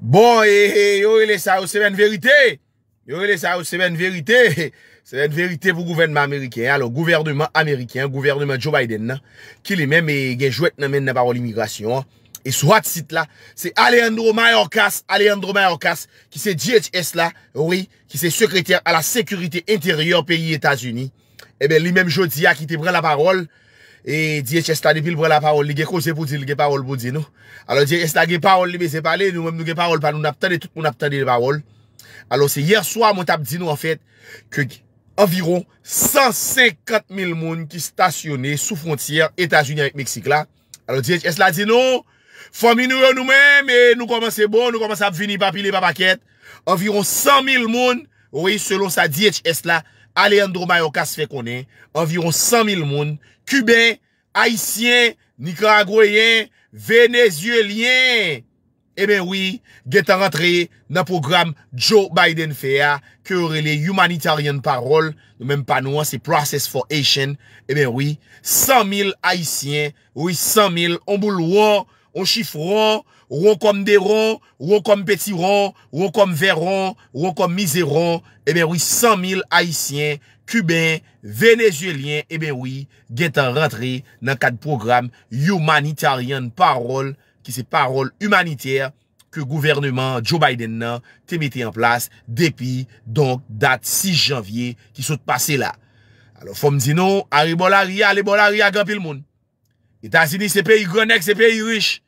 Bon, et, eh, et eh, yo eh, est ça, vérité. une vérité. Yo ça, vérité. ou vérité. C'est une gouvernement américain. Alors, gouvernement américain, gouvernement Joe Biden qui lui-même est joué dans la parole immigration. Hein. Et sur E site-là, c'est Alejandro Mayorkas, Alejandro Mayorkas, qui c'est DHS là, oui, qui c'est secrétaire à la sécurité intérieure pays états unis et eh ben, même même dis a ah, qui te prend la parole. E diyech es la di pil bre la parol Li ge kouje pou di, li ge parol pou di nou Alo diyech es la ge parol li me se pale Nou mem nou ge parol pa nou nap tane tout pou nap tane le parol Alo se yer soa moun tap di nou an fèt Kèk environ 150.000 moun Ki stasyone sou frontier Etasunye an Meksik la Alo diyech es la di nou Fominou yo nou men, nou komanse bon, nou komanse ap vini papili papaket Environ 100.000 moun Ou wey selon sa diyech es la Alejandro Mayorkas fe konen Environ 100.000 moun Kuben, Haitien, Nicaragoyen, Venezuelien. Eben eh wii, get an rentre nan program Joe Biden fè ya, kè oure le humanitarian parol, nou menm pa nou an, se Process for Haitian. Eben wii, 100 000 Haitien, wii 100 000, an bou louan, an chif ron, ron kom deron, ron kom petiron, ron kom veron, ron kom mizeron. Eben eh wii, 100 000 Haitien, kuben, venezuelen, e eh ben oui, gen tan rentre nan kat program Humanitarian Parole, ki se parol humaniter ke gouvernement Joe Biden nan te mette en plas depi donk dat 6 janvye ki soute pase la. Fom zinon, ari bol a ria, ari bol a ria gen pil moun. Etasini se pe yi gwenek, se pe yi wish.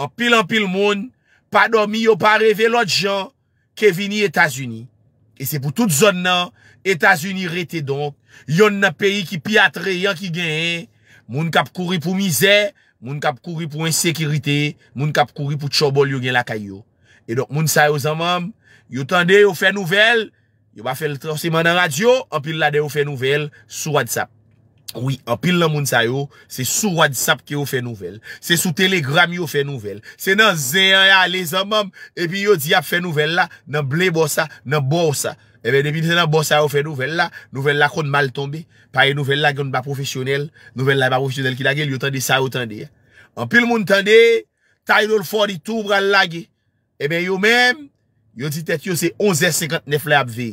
An pil an pil moun, pa domi yo pa reve lout jan ke vini Etasini. E se pou tout zon nan, Etasuni rete don, yon nan peyi ki piyatre yon ki genye, moun kap kouri pou mize, moun kap kouri pou ensekirite, moun kap kouri pou tchobol yon gen lakay yo. E dok moun sayo zanmam, yon tan de yon fe nouvel, yon ba fel transiman nan radyo, an pil la de yon fe nouvel, sou wad sap. Oui, an pil la moun sayo, se sou wad sap ki yon fe nouvel, se sou telegram yon fe nouvel, se nan zeyan ya le zanmam, epi yon di ap fe nouvel la, nan ble borsa, nan borsa. Ebe eh depi ni senan, bon sa eh yo fè nouvel la, nouvel la kon mal tombe, pa e nouvel la yon ba profesyonel, nouvel la yon ba profesyonel ki lage, li yo tende sa yo tende. An pil moun tende, title 42 bran lage, ebe yo men, yo ti tet yo se 11h59 la ap ve,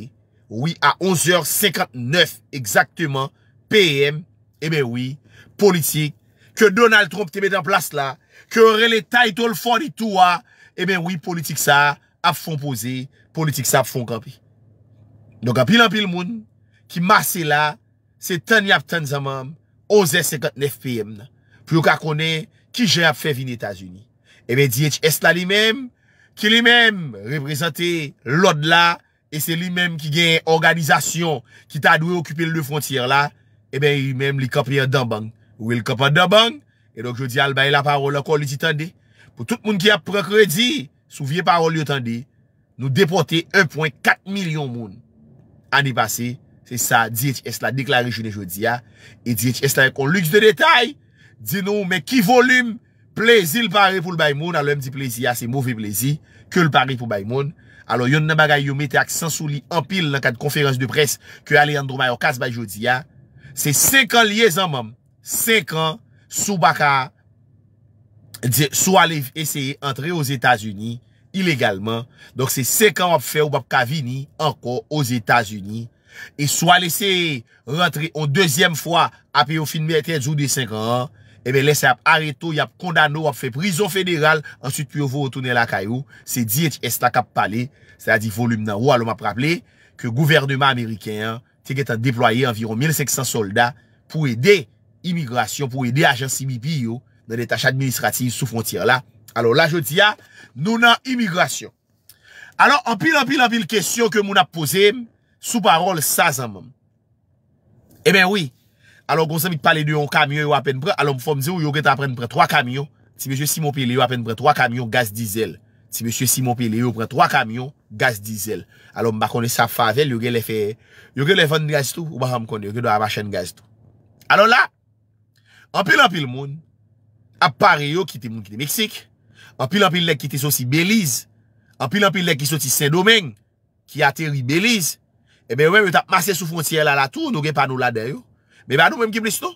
oui a 11h59, ekzakteman, PM, ebe oui, politik, ke Donald Trump te met an plas la, ke re le title 42 a, ebe oui politik sa ap fon pose, politik sa ap fon kapi. Don ka pil an pil moun, ki masse la, se tan yap tan zamam, oze 59 pm nan. Pyo ka konen, ki je yap fev in Etasuni. Ebe eh di ete es la li menm, ki li menm represente lod la, e se li menm ki gen organizasyon ki ta dwe okupil le frontier la, ebe li menm li kapi an dambang. Ou e l kapa dambang, e donk jo di albay la parol akol li ditande. Po tout moun ki ap pre kredi, souvye parol li otande, nou depote 1.4 milyon moun. Ani pase, se sa, di ete es la deklari jene jodi ya E di ete es la kon lux de detay Di nou, men ki volume, plezi l'pari pou l'baymon Alèm di plezi ya, se mouvi plezi, ke l'pari pou l'baymon Alò yon nan bagay yon metè ak sensou li empil lankan konferans de pres Ke alè yon drouma yo kats bay jodi ya Se sekan liye zanman, sekan sou baka Sou alev eseye antre yo Etasuni ilégalman, donk se sekan wap fe ou wap kavini, ankon, os Etats-Unis, e swa lese rentre ou dezyem fwa, api ou finme eten zou de 5 an, ebe lese ap areto, yap kondano, wap fe prison federal, answit pou yo vwotounen la kayou, se di eti estak ap pale, sa di volum nan walo wap rappele, ke gouvernement Ameriken, teke tan deploye environ 1500 soldat, pou ede imigrasyon, pou ede agensi mipi yo, nan etaj administrativ sou fontir la, Alo la je di ya, nou nan imigrasyon. Alo anpil anpil anpil kestyon ke moun ap posey m, sou parol sa zanman. Emen eh wii, alo gonsan mi te pale de yon kamyon yon apen pre, alo m fomze ou yon gen ta apen pre 3 kamyon, si monsie Simon Pelley yon apen pre 3 kamyon gaz dizel. Si monsie Simon Pelley yon apen pre 3 kamyon gaz dizel. Alo m bakone sa favel, yon gen le fe, yon gen le ven gaz tou, ou bakone yon gen la vachan gaz tou. Alo la, anpil anpil moun, ap pare yon ki te moun ki te Meksik, Anpil anpil lèk ki te sosi Belize. Anpil anpil lèk ki sosi Saint-Domingue. Ki ateri Belize. Ebe wèm yo tap masse sou fonciè la la tou. Nou gen panou la den non? yo. Mè bè anou mèm ki bles nou.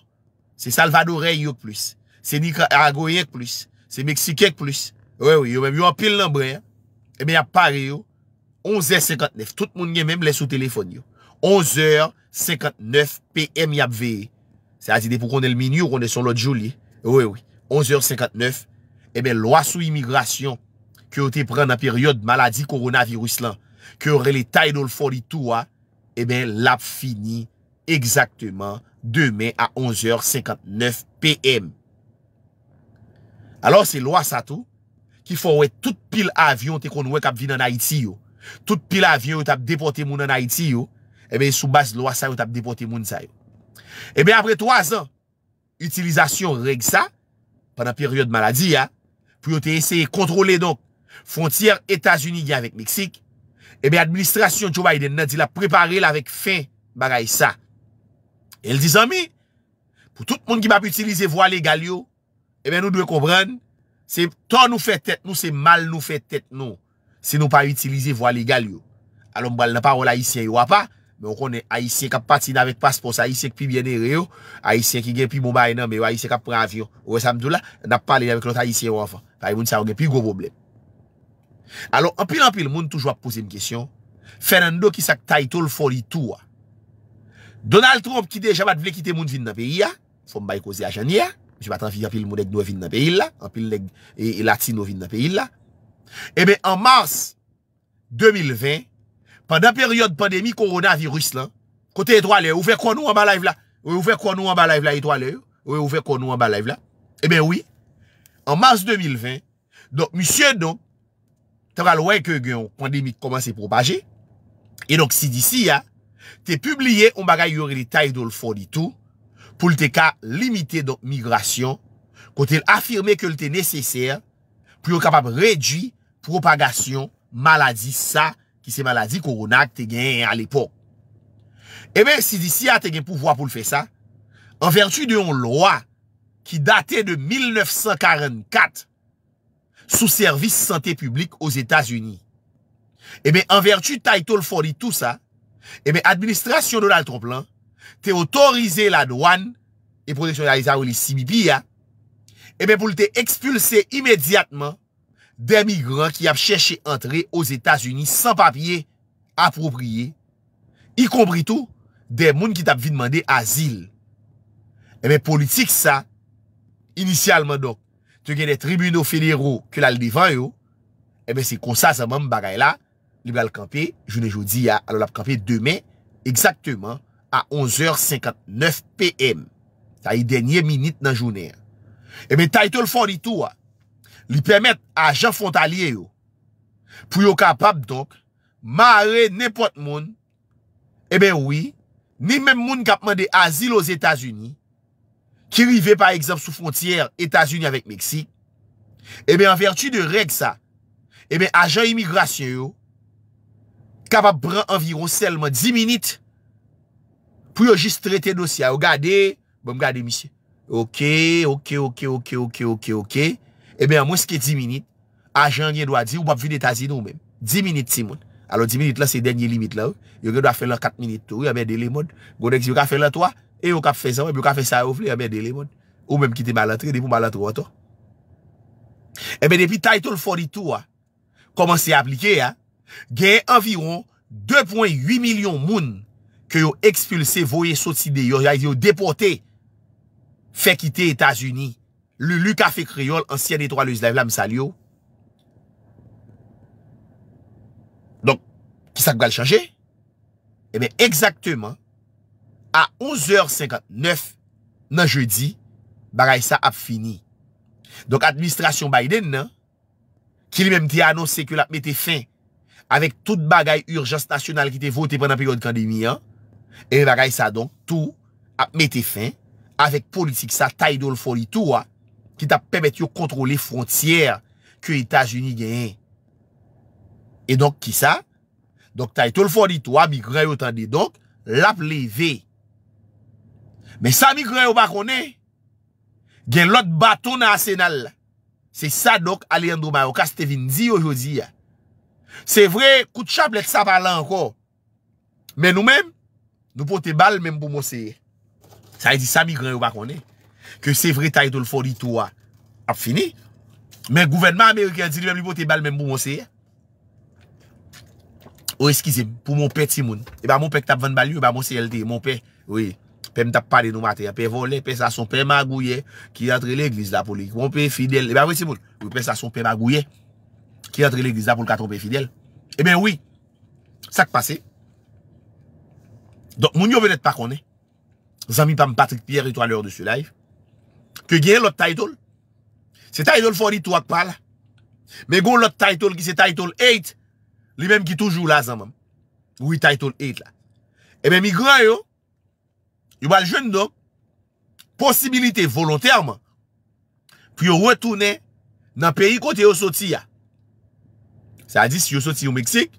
Se Salvadorè yo k plus. Se Nicaragoyè k plus. Se Mexikek k plus. Wè wè yo mèm yo anpil lèm brè. Ebe eh ap pare yo. Onze cekantnef. Tout moun gen mèm lè sou telefon yo. Onze cekantnef pèm yap veye. Se azide pou konèl min yo konè son lot joulie. Wè wè. Onze cekantnef. e ben lwa sou imigrasyon ki ou te pren nan peryode maladi koronavirus lan, ki ou re le title 42 a, e ben l ap fini eksakteman demen a 11h59pm. Alors se lwa sa tou, ki fwa ou e tout pil avyon te konwe kap vin nan Haiti yo, tout pil avyon ou tap depote moun nan Haiti yo, e ben sou bas lwa sa yo tap depote moun sa yo. E ben apre 3 an, utilizasyon reg sa, pen nan peryode maladi ya, pou yo te eseye kontrole donk, fontyer Etasuni gen avèk Meksik, ebe eh administrasyon chou ba yi den nan, di la prepare l avèk fin bagay sa. El di zan mi, pou tout moun ki map utilize voale gal yo, ebe eh nou dwe koubran, se ton nou fè tèt nou, se mal nou fè tèt nou, se nou pa utilize voale gal yo. Alon mbal nan parol ayisyen yo wapa, mwen konen ayisyen kap pati nan avèk paspons, ayisyen ki pi biene reyo, ayisyen ki gen pi mou ba enan, mwen yo ayisyen kap pranvi yo, wè samdou la, nan pali yon avèk lout ayisyen yo Pa yon moun sa yonge pi go problem. Alo, anpil-anpil moun toujwa pou pose yon kesyon. Fernando ki sak title for itou a. Donald Trump ki deja bat vle kite moun vin nan peyi a. Fon bay koze a janye a. Jou bat anpil moun ek nou vin nan peyi la. Anpil neg elaksin nou vin nan peyi la. Ebe, an mars 2020, pandan peryode pandemi koronavirus la, kote etwa le, ouve kwa nou anba live la? Ouve kwa nou anba live la etwa le? Ouve kwa nou anba live la? Ebe, eh ouve kwa nou anba live la? an mars 2020, donk misye donk, te mga lwen ke gen yon pandemik koman se propaje, e donk si disi ya, te publie yon bagay yon relitay do l fo di tou, pou l te ka limite donk migrasyon, kote l afirme ke l te neseser, pou yon kapap rejwi propagasyon maladi sa, ki se maladi koronak te gen eh yon al epok. Emen, si disi ya, te gen pou vwa pou l fe sa, an vertu de yon loa, ki date de 1944 sou servis sante publik os Etats-Unis. Eme, eh anvertu title 42 sa, eme, eh administrasyon nou dal ton plan, te otorize la douan e proteksyon alisa ou li simibia, eme, pou te ekspulse imediatman de migran ki ap cheshe antre os Etats-Unis san papye aproprye, y kompri tou de moun ki tap vi demande asil. Eme, eh politik sa, Inisialman dok, te gen de tribunofenero ke lal divan yo, ebe se konsa sa mwem bagay la, eh li bel kampe, jounen joudi ya, alol ap kampe demen, egzakteman, a 11h59pm. Ta yi denye minute nan jounen. Ebe ta yi tol fon di tou a, li pemet a jan fontalye yo. Pou yo kapap dok, mare nepot moun, eh ebe oui, ni men moun kapman de azil os Etats-Unis, ki rive, par exemple, sou fontyer Etats-Unis avèk Meksik, ebe, eh an vertu de reg sa, ebe, eh ajan imigrasyon yo, kapap pran environ selman 10 minit pou yo jist trete dosya. Ou gade, bom gade, misye. Ok, ok, ok, ok, ok, ok, ok. Ebe, an mwen skè 10 minit, ajan gen doa di, ou bap vin Etats-Unis ou non, mèm. 10 minit ti moun. Alo, 10 minit la, se denye limit la, ou. Yo gen doa fè lan 4 minit tou, yo mè de lè moun. Go dek zi, yo ka fè lan 3 minit. E yo kap fè zan, e yo kap fè zan e e ou flè, ou mèm ki te malantre, de pou malantre wato. E mè depi Title 42, ah, koman se aplike, ah, gen environ 2.8 milyon moun ke yo ekspulse voye sot si de yon, ya yo depote, fè kite Etasuni, luluka fè kriol, ansyen etro alèz lèv lèm sal yo. Donk, ki sak bal chanje? E eh mè, ekzaktèman, a 11h59 nan jeudi, bagay sa ap fini. Donk administrasyon Biden nan, ki li menm te anons se ke la ap mette fin, avek tout bagay urjans nasyonal ki te vote prena period kandemi an, e bagay sa donk tou ap mette fin, avek politik sa tay do l fori tou an, ki tap pemet yo kontrole frontiyer ke Etat-Unis gen. E donk ki sa, donk tay to l fori tou an, mi kwen yo tan de donk, la ap levey, Men sa mi kren yo pa kone, gen lot bato nasenal. Se sa dok Alejandro Marocas te vin di yo jodi. Se vre, koutchap let sa par lan anko. Men nou men, nou pou te bal men pou monsi. Sa yi di sa mi kren yo pa kone, ke se vre ta yi eh tou l fori tou a ap fini. Men gouvenman Amerike yon diri men pou te bal men pou monsi. Ou eskize, pou moun pe ti moun. E ba moun pe k tap van bal yon, e ba moun se yelte. Moun pe, woye. pe m tap pale nou mate, pe vole, pe sa son, pe magouye, ki yadre l'eglis la pou l'ikbon, pe fidel, e ba vwe simoul, pe sa son, pe magouye, ki yadre l'eglis la pou l'katon pe fidel, e ben wii, sak pase, donk moun yo venet pa kone, zami pam Patrick Pierre, eto alor de su live, ke gen lot title, se title 40, tou ak pala, me goun lot title, ki se title 8, li menm ki toujou la zanman, wii title 8 la, e ben mi gran yo, yo bal jwenn nou, posibilite volonterman, pou yo wetoune nan peyi kote yo soti ya. Sa a di, si yo soti yo Meksik,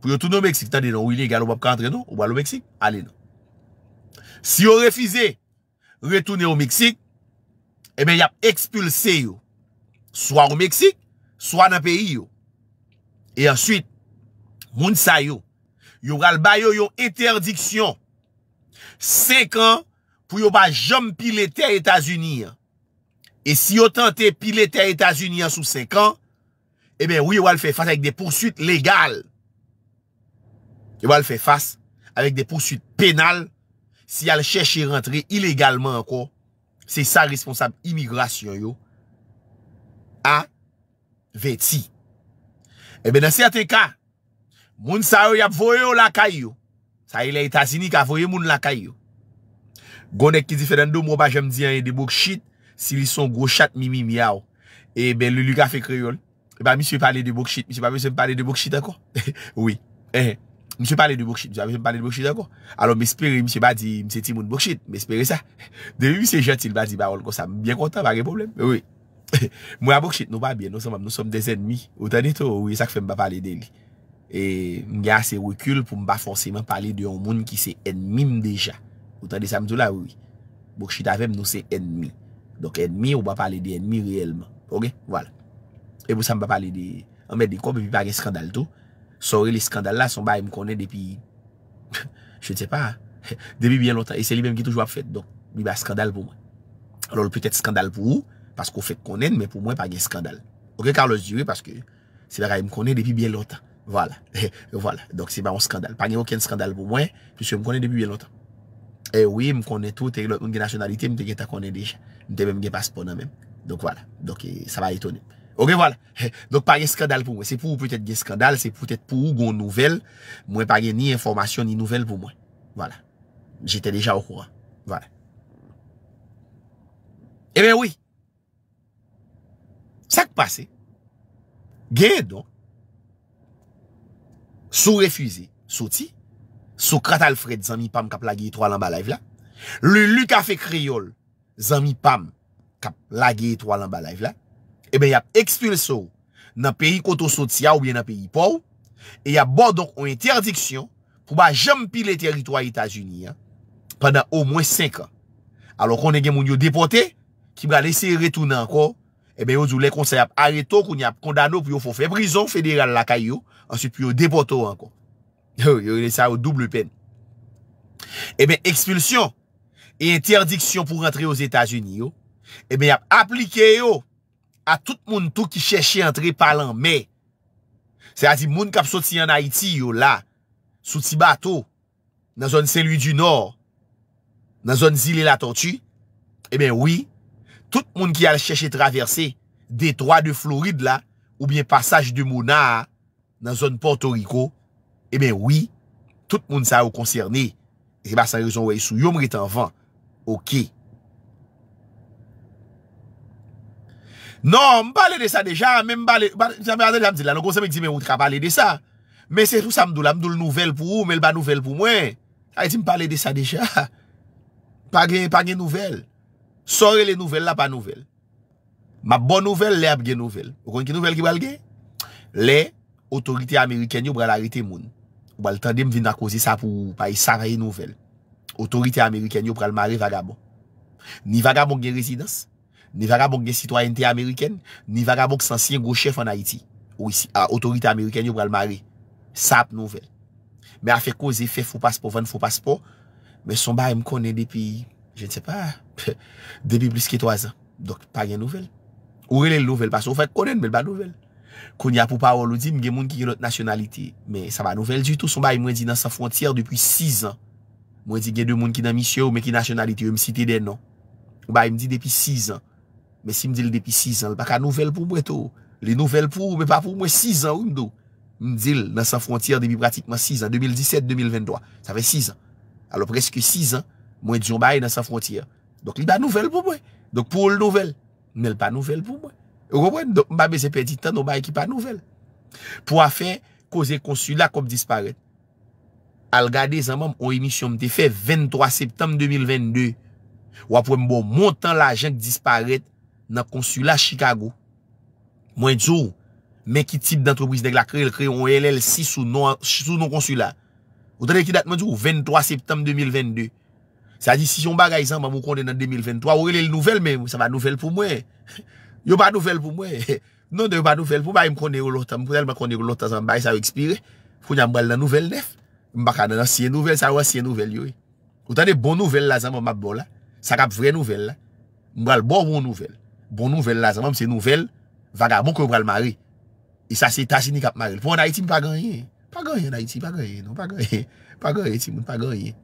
pou yo toune yo Meksik, tande nou, ou ili yi galo wap kandre nou, ou walo Meksik, ale nou. Si yo refize, wetoune yo Meksik, e ben yap ekspulse yo, swa yo Meksik, swa nan peyi yo. E answit, moun sa yo, yo bal bayo yo eterdiksyon, 5 ans pou yo ba jom pilete a Etasuniyan E si yo tante pilete a Etasuniyan sou 5 ans E ben wè yo wè l fè fass avèk de poursuit legal Yo wè l fè fass avèk de poursuit penal Si yal chèche rentre ilegalman anko Se sa responsab imigrasyon yo A vè ti E eh ben nan sè te ka Moun sa ou yap vò yo la kay yo Ta ilè itasini ka foye moun lakay yo. Gwonek ki di fè den do, mou pa jèm di an yè de bokchit, si li son groschat mimi miaw. E ben li li ka fè kreyol. E ba mi sè pale de bokchit, mi sè pale de bokchit akon? Oui. Mi sè pale de bokchit, mi sè pale de bokchit akon? Alon mi espere, mi sè pa di, mi sè ti moun bokchit, mi espere sa. De mi sè jatil pa di barol kon sa, mou bien konta bagè probleme. Mou ya bokchit nou pa biye, nou som desen mi. Ou tani to, ou yè sak fèm pa pale de li. E mga se wikul pou mba fonseman pali de yon moun ki se enmim deja. Ou tan de sa mtou la woui. Bok chita ve m nou se enmi. Donk enmi ou mba pali de enmi reyelman. Ok? Wala. E pou sa mba pali de... Anmè de konp epi pa gen skandal tou. Sorre li skandal la son ba em konen depi... Je ne se pa. Depi bien lotan. E se li mèm ki toujwa pfet. Donk. Li ba skandal pou mwen. Lolo pwetet skandal pou ou. Paske ou fèk konen. Men pou mwen pa gen skandal. Ok? Karlos diri paske. Se ba Voilà. Donc, c'est pas un skandal. Pas y'a aucun skandal pou mwen. Puis, je m'connais depuis bien longtemps. Eh oui, m'connais tout. Et une nationalité, m'connais déjà. De même, je passe pas non-même. Donc, voilà. Donc, eh, ça va étonner. Ok, voilà. Donc, pas y'a skandal pou mwen. C'est pou ou peut-être y'a skandal. C'est peut-être pou ou gon nouvel. Mwen pas y'a ni information ni nouvel pou mwen. Voilà. J'étais déjà au courant. Voilà. Eh ben, oui. Ça a passé. Gé, donc. Sou refuize soti, sou krat alfred zanmi pam kap lage etwa lan balay vla, le luka fe kreyol zanmi pam kap lage etwa lan balay vla, ebe eh yap ekspil sou nan peyi koto soti ya ou bien nan peyi pou, e yap bo donk ou interdiksyon pou ba jem pi le teritwa Itazuni ya, pandan ou mwen 5 an. Alo kon e gen moun yo depote ki mga lese retounan ko, Ebe eh yo zou lè konsè ap areto koun ap kondano pou yo fò fè brison fèderal lakay yo. Ansyp pou yo depoto eh anko. Yo yon lè sa ou double pen. Ebe ekspulsyon e interdiksyon pou rentre yo zétazuni yo. Ebe ap aplike yo a tout moun tou ki chèche rentre palan. Mè. Se a zi moun kap soti an Haiti yo la. Soti bato. Nan zon selvi du nor. Nan zon zile la tortu. Ebe wè. Tout moun ki al chèche traversè Detroit de Floride la Ou bien passage de Mouna Dans zone Porto Rico E eh ben oui Tout moun sa ou koncerne E se bas sa rezon wey sou Yo mre tan van Ok Non m'pale de sa deja Mè m'pale Mè se tout sa mdou la Mdou l nouvel pou ou Mè l ba nouvel pou mwen A ah, y ti m'pale de sa deja Pagè nouvel Sorre le nouvel la pa nouvel. Ma bon nouvel, le ap gen nouvel. Ou kon ki nouvel ki bal gen? Le, otorite Ameriken yo pral arite moun. Ou bal tande m vina koze sa pou pa yi saray nouvel. Otorite Ameriken yo pral mare vagabo. Ni vagabo gen rezidans. Ni vagabo gen sitwa ente Ameriken. Ni vagabo gen sensyen gochef an Haiti. Ou otorite Ameriken yo pral mare. Sa ap nouvel. Me a fe koze fe fwo paspo, van fwo paspo. Me son ba m konen de pi... Je ne se pa, debi bliske 3 an. Dok pa gen nouvel. Ou re le nouvel, pa sou fèk konen, men ba nouvel. Konya pou pa ou loudim, gen moun ki gen lout nationalite. Men sa va nouvel du tout. Sou ba y mwen di nan sa frontiere depi 6 an. Mwen di gen dè moun ki nan misyo, men ki nationalite. Yon msite den nan. Ou ba y mdi depi 6 an. Men si mdil depi 6 an, l baka nouvel pou mwen tou. Le nouvel pou, men pa pou mwen 6 an. Mdil nan sa frontiere depi pratikman 6 an. 2017-2023. Sa ve 6 an. Alo preske 6 an. Mwen diyon baye nan sa frontiya. Dok li ba nouvel pou mwen. Dok pou oul nouvel. Mwen el pa nouvel pou mwen. E wè mwen, mba be se pedi tan nou baye ki pa nouvel. Pou a fe, koze konsula kom disparet. Al gade zan mwem, on emisyon mte fe 23 septem 2022. Wap wè mbo montan la jenk disparet nan konsula Chicago. Mwen diyon, men ki tip d'antropise deg la kre yon LL6 sou nou non konsula. Wotan e ki dat mwen diyon? 23 septem 2022. Sa disisyon bagay zan mwen mwen konde nan 2023, ourele l nouvel mwen, sa va nouvel pou mwen. Yo ba nouvel pou mwen. Non de yo ba nouvel pou mwen, mwen konde yon lota, mwen konde yon lota zan, bay sa yon ekspire, pou nyan mwen bal nan nouvel nef. Mwen baka nan asye nouvel, sa yon asye nouvel yoy. Ou tan de bon nouvel la zan mwen mwen mwen bol la, sa kap vre nouvel la. Mwen bal bon bon nouvel. Bon nouvel la zan mwen mwen se nouvel, vaga mwen kwen bal mari. E sa se tashi ni kap mari. Pwa naiti mwen pa ganyen. Pa ganyen n non,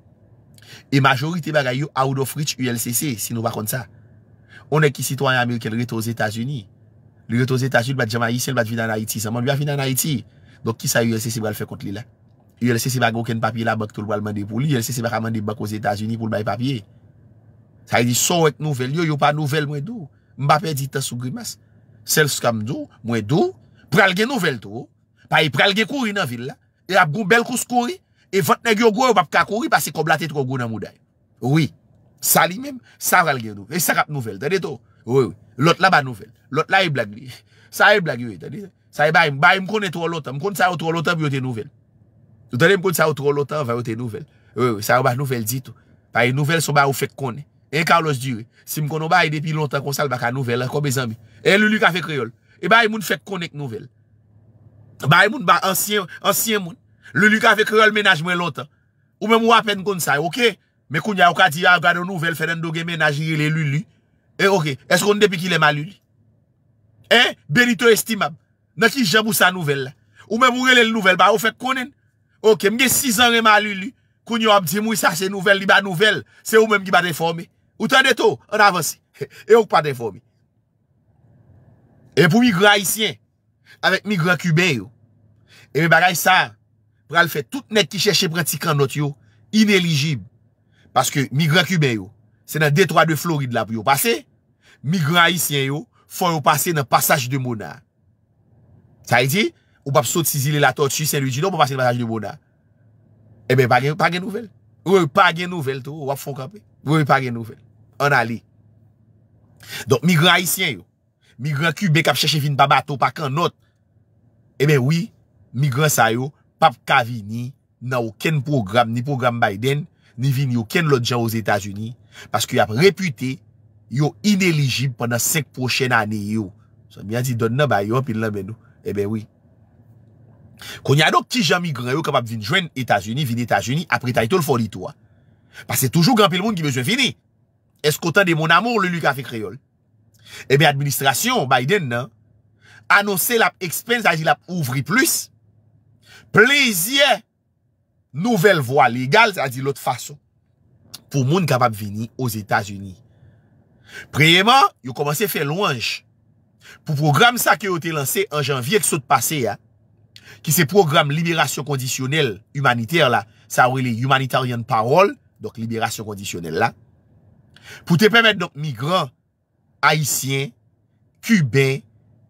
E majorite bagay yo out of reach ULCC, si nou bakon sa. One ki sitwa yon amirkel reto z'Etats-Uni. Li reto z'Etats-Uni bat jama yi sel bat vin an Haiti. Zaman, biya vin an Haiti. Dok ki sa ULCC bakal fe kont li la? ULCC bakal goken papye la bak tol bal mande pou li. ULCC bakal mande bako z'Etats-Uni pou l'bay papye. Sa yi di so ek nouvel. Yo yo pa nouvel mwen do. Mbapè di tasugrimas. Sel skam do, mwen do. Pralge nouvel to. Pa yi pralge kouri nan vil la. E ap goubel kous kouri. E vantne gyo gwe wap kakouri Pase koblate tro gounan mouday Oui, sali mem, salal gen nou E sakap nouvel, tade to Lot la ba nouvel, lot la e blag Sa e blag yoy, tade to Sa e bayi mkone tro lotan, mkone sa ou tro lotan Bi ou te nouvel Mkone sa ou tro lotan va ou te nouvel Sa ou ba nouvel di to, bayi e nouvel so ba ou fek kone E ka ou los di yoy Si mkono bayi e depi lontan konsal baka nouvel E lulu ka fek reol E bayi e moun fek kone k nouvel Bayi moun ba ansyen moun Loulou ka fe kreol menaj mwen loutan. Ou men mou apen kon say, ok? Ah, eh, eh, Me kounya ou ka di a gade nouvel feren doge menaj yile loulou. E ok, eskoun depi ki le maloulou? E, berito estimam. Naki jamousa nouvel la. Ou men mou gale nouvel ba, ou fe konen? Ok, mge 6 an re maloulou. Kounya ou ap di mou yisache nouvel li ba nouvel. Se ou men mgi ba deforme. Ou tan deto, an avansi. E ou pa deforme. E pou mi gra isyen, avek mi gra kuben yo, e mi bagay saan, pral fè tout nèk ki chèche pranti kan not yo, ineligib, paske migran kubè yo, se nan detroi de Floride la pou yo pase, migran hisyen yo, fò yon pase nan pasaj de Mona, sa yi di, ou pap sot si zile la to, si sen yon di, ou pap pase nan pasaj de Mona, e ben pagè nouvel, ou e pagè nouvel tou, wap fò kapè, ou e pagè nouvel, an ali, don migran hisyen yo, migran kubè kap chèche vin babato, pa kan not, e ben wè, migran sa yo, pap Kavini, n'a aucun programme, ni programme Biden, ni vini aucun autre gens aux États-Unis, parce qu'il a réputé, yo inéligible pendant cinq prochaines années, yo. Ça bien dit, donne bah, yo, pis ben, nous. Eh ben oui. Qu'on y a donc petits gens migrants, yo capable venir joindre États-Unis, venir États-Unis, après title tout le folie, toi. Parce que c'est toujours grand pile monde qui besoin fini. Est-ce qu'autant de mon amour, le Lucas fait créole? Eh bien, administration, Biden, non? Hein, Annoncer la expense, il la ouvri plus. pleziye, nouvel voa legal, zadi lot fason, pou moun kapap vini os Etats-Unis. Preyeman, yo komanse fe louange, pou program sa ki yo te lanse an janvye k sot pase ya, ki se program liberasyon kondisyonel humaniter la, sa ouye le humanitarian parol, dok liberasyon kondisyonel la, pou te pemet nok migran, Haitien, Kuben,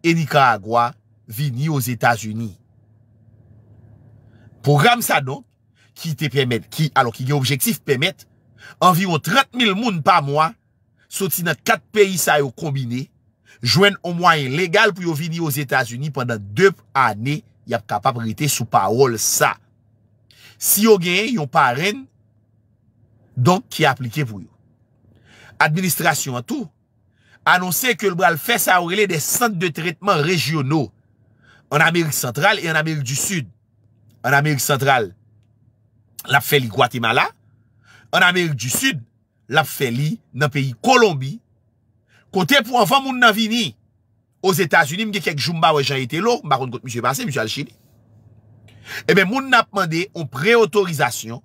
Enika Agwa, vini os Etats-Unis. Program sa nou, ki te pemet, ki, alo ki gen objektif pemet, anviron 30.000 moun pa mwa, sot si nan 4 peyi sa yo kombine, jwen o mwen legal pou yo vini yo Zetasuni pandan 2 ane, yap kapab rite sou pa wol sa. Si yo gen, yo parem, donk ki aplike pou yo. Administrasyon an tou, anonsen ke l bral fes a orile de sent de tretman rejiono an Amerik Sentral en Amerik Du Sud. en Amérique centrale, l'a fait Guatemala. En Amérique du Sud, l'a fait dans le pays Colombie. Côté pour enfants moun nan vini, aux États-Unis, m'gè quelques jours m'ba j'ai été là, dit que monsieur passé, monsieur Chili. Eh ben moun n'a demandé une préautorisation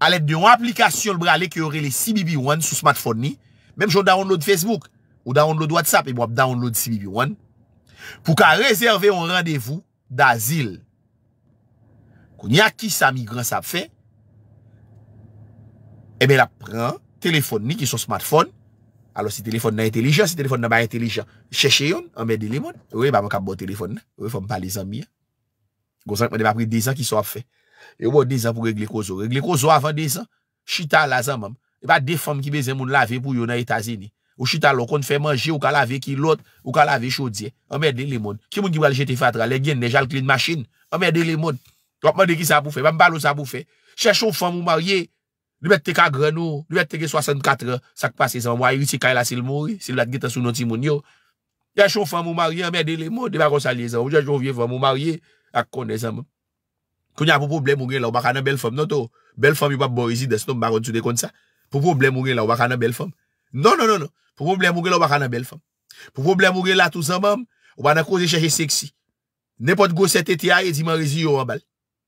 à l'aide d'une application le qui aurait les CBB One sur smartphone Même même je download Facebook ou download WhatsApp et moi download CBB One pour qu'à réserver un rendez-vous d'asile Ou ni a ki sa mi gran sa ap fe? Ebe eh la pran, telefon ni ki so smartphone, alo si telefon nan entelijan, si telefon nan ba entelijan, cheche yon, anbe de limon, ou e ba man kap bo telefon nan, ou e fom pa li zan mi ya. Gon san ki mwen de ba pri de zan ki so ap fe. E ou bo de zan pou regle kozo. Regle kozo avan de zan, chita la zan mam. E ba de fom ki be zan moun lave pou yon nan Itazini. Ou chita lo kon fè manje, ou ka lave ki lot, ou ka lave chodze, anbe de limon. Ki moun ki wale jete fatra, le gen ne jal klid masin, anbe de limon. Dwa mwen de ki sa pou fe. Mwen bal ou sa pou fe. Che chou fèm ou marye. Li mè teke a grenou. Li mè teke 64 sak pase. Mwen mwen iriti kè la sil moure. Sil mè teke sou non ti moun yo. Che chou fèm ou marye. Mè de le mou. Li mè kon salye san. Ou che chou vie fèm ou marye. Ak konde san mwen. Koun ya pou pou blè moure la. Ou baka nan bel fèm. Non to. Bel fèm yon pa borizi des. Non mè baka nan tout de kon sa. Pou pou blè moure la. Ou baka nan bel fèm. Non, non, non, non.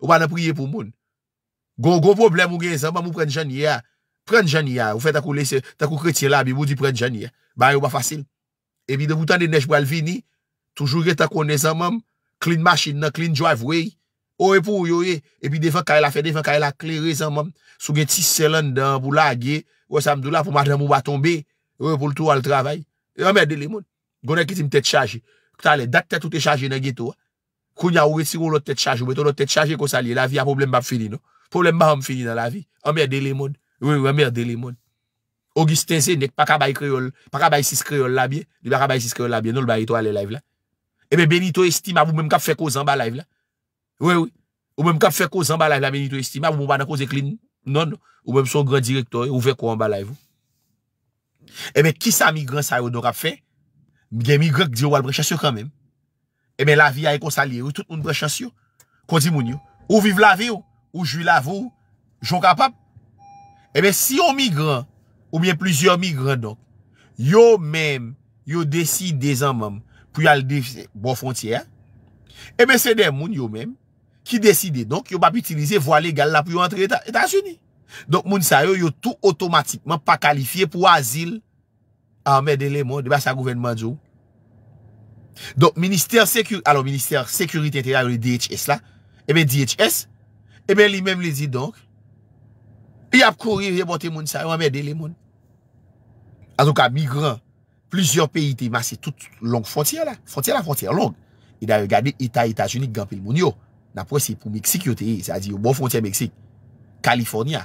Ou pa nan priye pou moun. Gon problem ou gen zan, mou pren jani ya. Pren jani ya. Ou fe takou kretye la bi, mou di pren jani ya. Ba yon pa fasil. E pi devoutan de nech pral vini, toujou re takou ne zan moun, clean machine nan, clean driveway. Ou e pou ou yo e. E pi defan kare la fe, defan kare la kleri zan moun. Sou gen tis selan dan pou la ge, ou e samdou la pou madran mou ba tombe, ou e pou l'tou al travay. E yon mè deli moun. Gounen ki ti mtet chaji. Kta ale, dat tet ou te chaji nan geto wa. Kou nya ou etsik ou lò tèt chaj, ou beton lò tèt chaj e kò sa liye, la vi a problem bap fini nou. Problem bap am fini nan la vi. Amèr de lè moun. Oui, oui, amèr de lè moun. Ogistensè nèk pakabay kreol, pakabay sis kreol labye, nèk pakabay sis kreol labye, nou l'bari to alè live la. Eme, Benito Estima, ou mèm kap fèkò zan ba live la. Oui, oui. Ou mèm kap fèkò zan ba live la, Benito Estima, non, non. ou mèm kap fèkò zan ba live la, Benito Estima, ou mèm kap fèkò zan ba live la, Benito Estima, ou mè Emen eh la vi a e konsalye ou tout moun brechans yo. Kondi moun yo, ou viv la vi eh yo, ou ju la vou, jou kapap. Emen si yon migran, ou mien plizyon migran don, yo men yo deside zan moun pou yal devise bon fontyer, emen eh se den moun yo men ki deside, donk yo pa pi itilize voile gal la pou yon entre Etats-Unis. Donk moun sa yo yo tout otomatikman pa kalifiye pou asil a mède le moun debè sa gouvenman zonk. Don, Ministère Sécurité, alors Ministère Sécurité Intérieure, yon le DHS la, ebe DHS, ebe li mèm li di donk, y ap kourir, y ap bote moun sa, y ap mède li moun. An tou ka, migran, plüzyor peyi te masi, tout long frontière la, frontière la, frontière long. Y da regade, Ita, Ita-Junik, Ganpil Moun yo, napwè si pou Meksik yo te yi, sa di yo bon frontière Meksik, Kalifornia,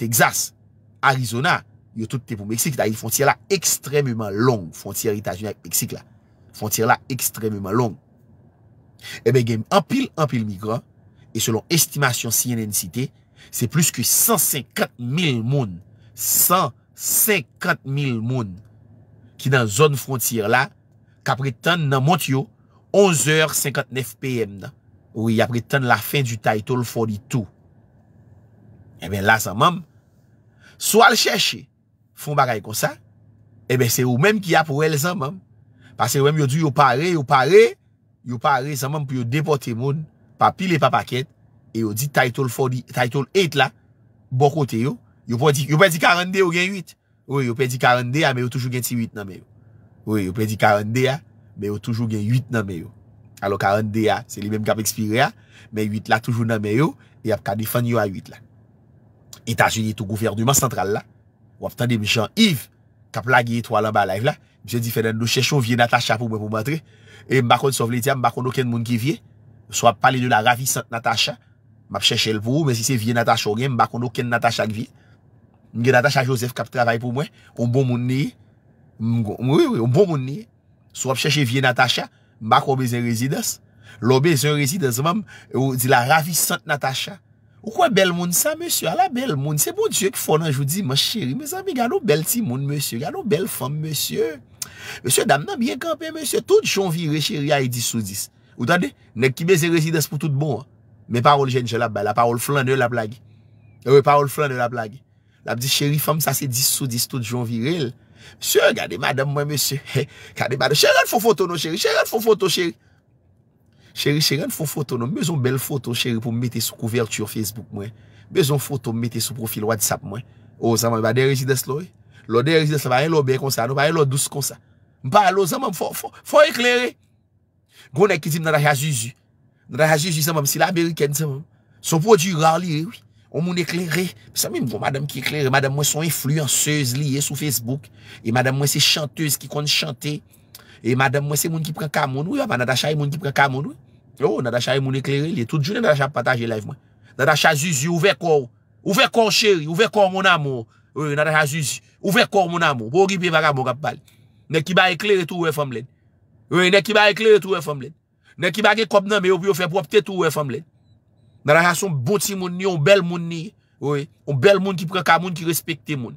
Texas, Arizona, yo tout te pou Meksik, da yi frontière la, ekstremement long, frontière Frontier la ekstremement long. Ebe eh gen apil-apil migran, e selon estimasyon si yon en cité, se plus ki 150.000 moun, 150.000 moun, ki nan zon frontier la, ka pritan nan mont yo, 11h59 pm nan, ou y apritan la fin du title 42. Ebe la zan moun, sou al chèche, fon bagay kon sa, ebe se ou menm ki ap wèl zan moun, Pase wèm yon di yon pare, yon pare, yon pare san mèm pou yon depote moun, pa pile pa pakèd, yon di title 8 la, bo kote yon, yon pe di 40 de yon gen 8, yon pe di 40 de ya, men yon toujou gen 8 nan men yon. Yon pe di 40 de ya, men yon toujou gen 8 nan men yon. Alo 40 de ya, se li mèm kap ekspire ya, men 8 la toujou nan men yon, yon ap kade fan yon a 8 la. Etasun yi tou gouvernement central la, wap tan dem Jean-Yves, Kap la geye to ala ba laif la, jen di fènen nou chèche ou vie Natasha pou mwen pou batre. E mbakon sou vle diyan, mbakon nou ken moun ki vie, sou ap pale de la ravi sante Natasha. Map chèche el pou ou, men si se vie Natasha ou gen, mbakon nou ken Natasha ki vie. Mgen Natasha Joseph kap travay pou mwen, ou mbon moun neye. Mwen mwen mwen, ou mbon moun neye, sou ap chèche vie Natasha, mbak ou bezen rezides. Lo bezen rezides mam, ou di la ravi sante Natasha. Ou kwa bel moun sa, monsye? A la bel moun? Se bon, dje kifon anjou di, man, cheri, monsye, mi gado bel ti moun, monsye? Gado bel fom, monsye? Monsye, dam nan, mi ekampen, monsye? Tout joun vire cheri a yi disoudis. Ou tade, nek ki me ze rezides pou tout bon, an? Me parol jenje la bè, la parol flan de la blag. Ewe, eh parol flan de la blag. La bdi cheri, fom, sa se disoudis tout joun vire. Monsye, gade, madame, monsye, gade, madame, chere, fonfoto nou, chere, chere, fonfoto, chere. Chérie, chéri, une photo, photo. faut une belle photo chérie, pour mettre couverture Facebook une Besoin photo mettre profil WhatsApp Il faut résidence la, ça, Faut, faut, faut éclairer. si la américaine. Son produit rare oui. On m'a éclairé. Ça même, madame qui éclaire, Madame moi. son influenceuse liées sur Facebook. et madame moi, c'est chanteuse qui compte chanter, et madame moi, c'est mon qui prend camon, Ou Yo, nat asha yon moun e kleri liye. Tout jounen nat asha pataje live mwen. Nat asha zizi ouve kor. Ouve kor cheri. Ouve kor moun amon. Oui, nat asha zizi. Ouve kor moun amon. Po ou gipi vaka moun kap bal. Nek ki ba e kleri tou wef amlen. Oui, nek ki ba e kleri tou wef amlen. Nek ki ba ge kop nan me yo pi yo fe propte tou wef amlen. Nat asha yon bouti moun ni, yon bel moun ni. Oui, yon bel moun ki preka moun, ki respekte moun.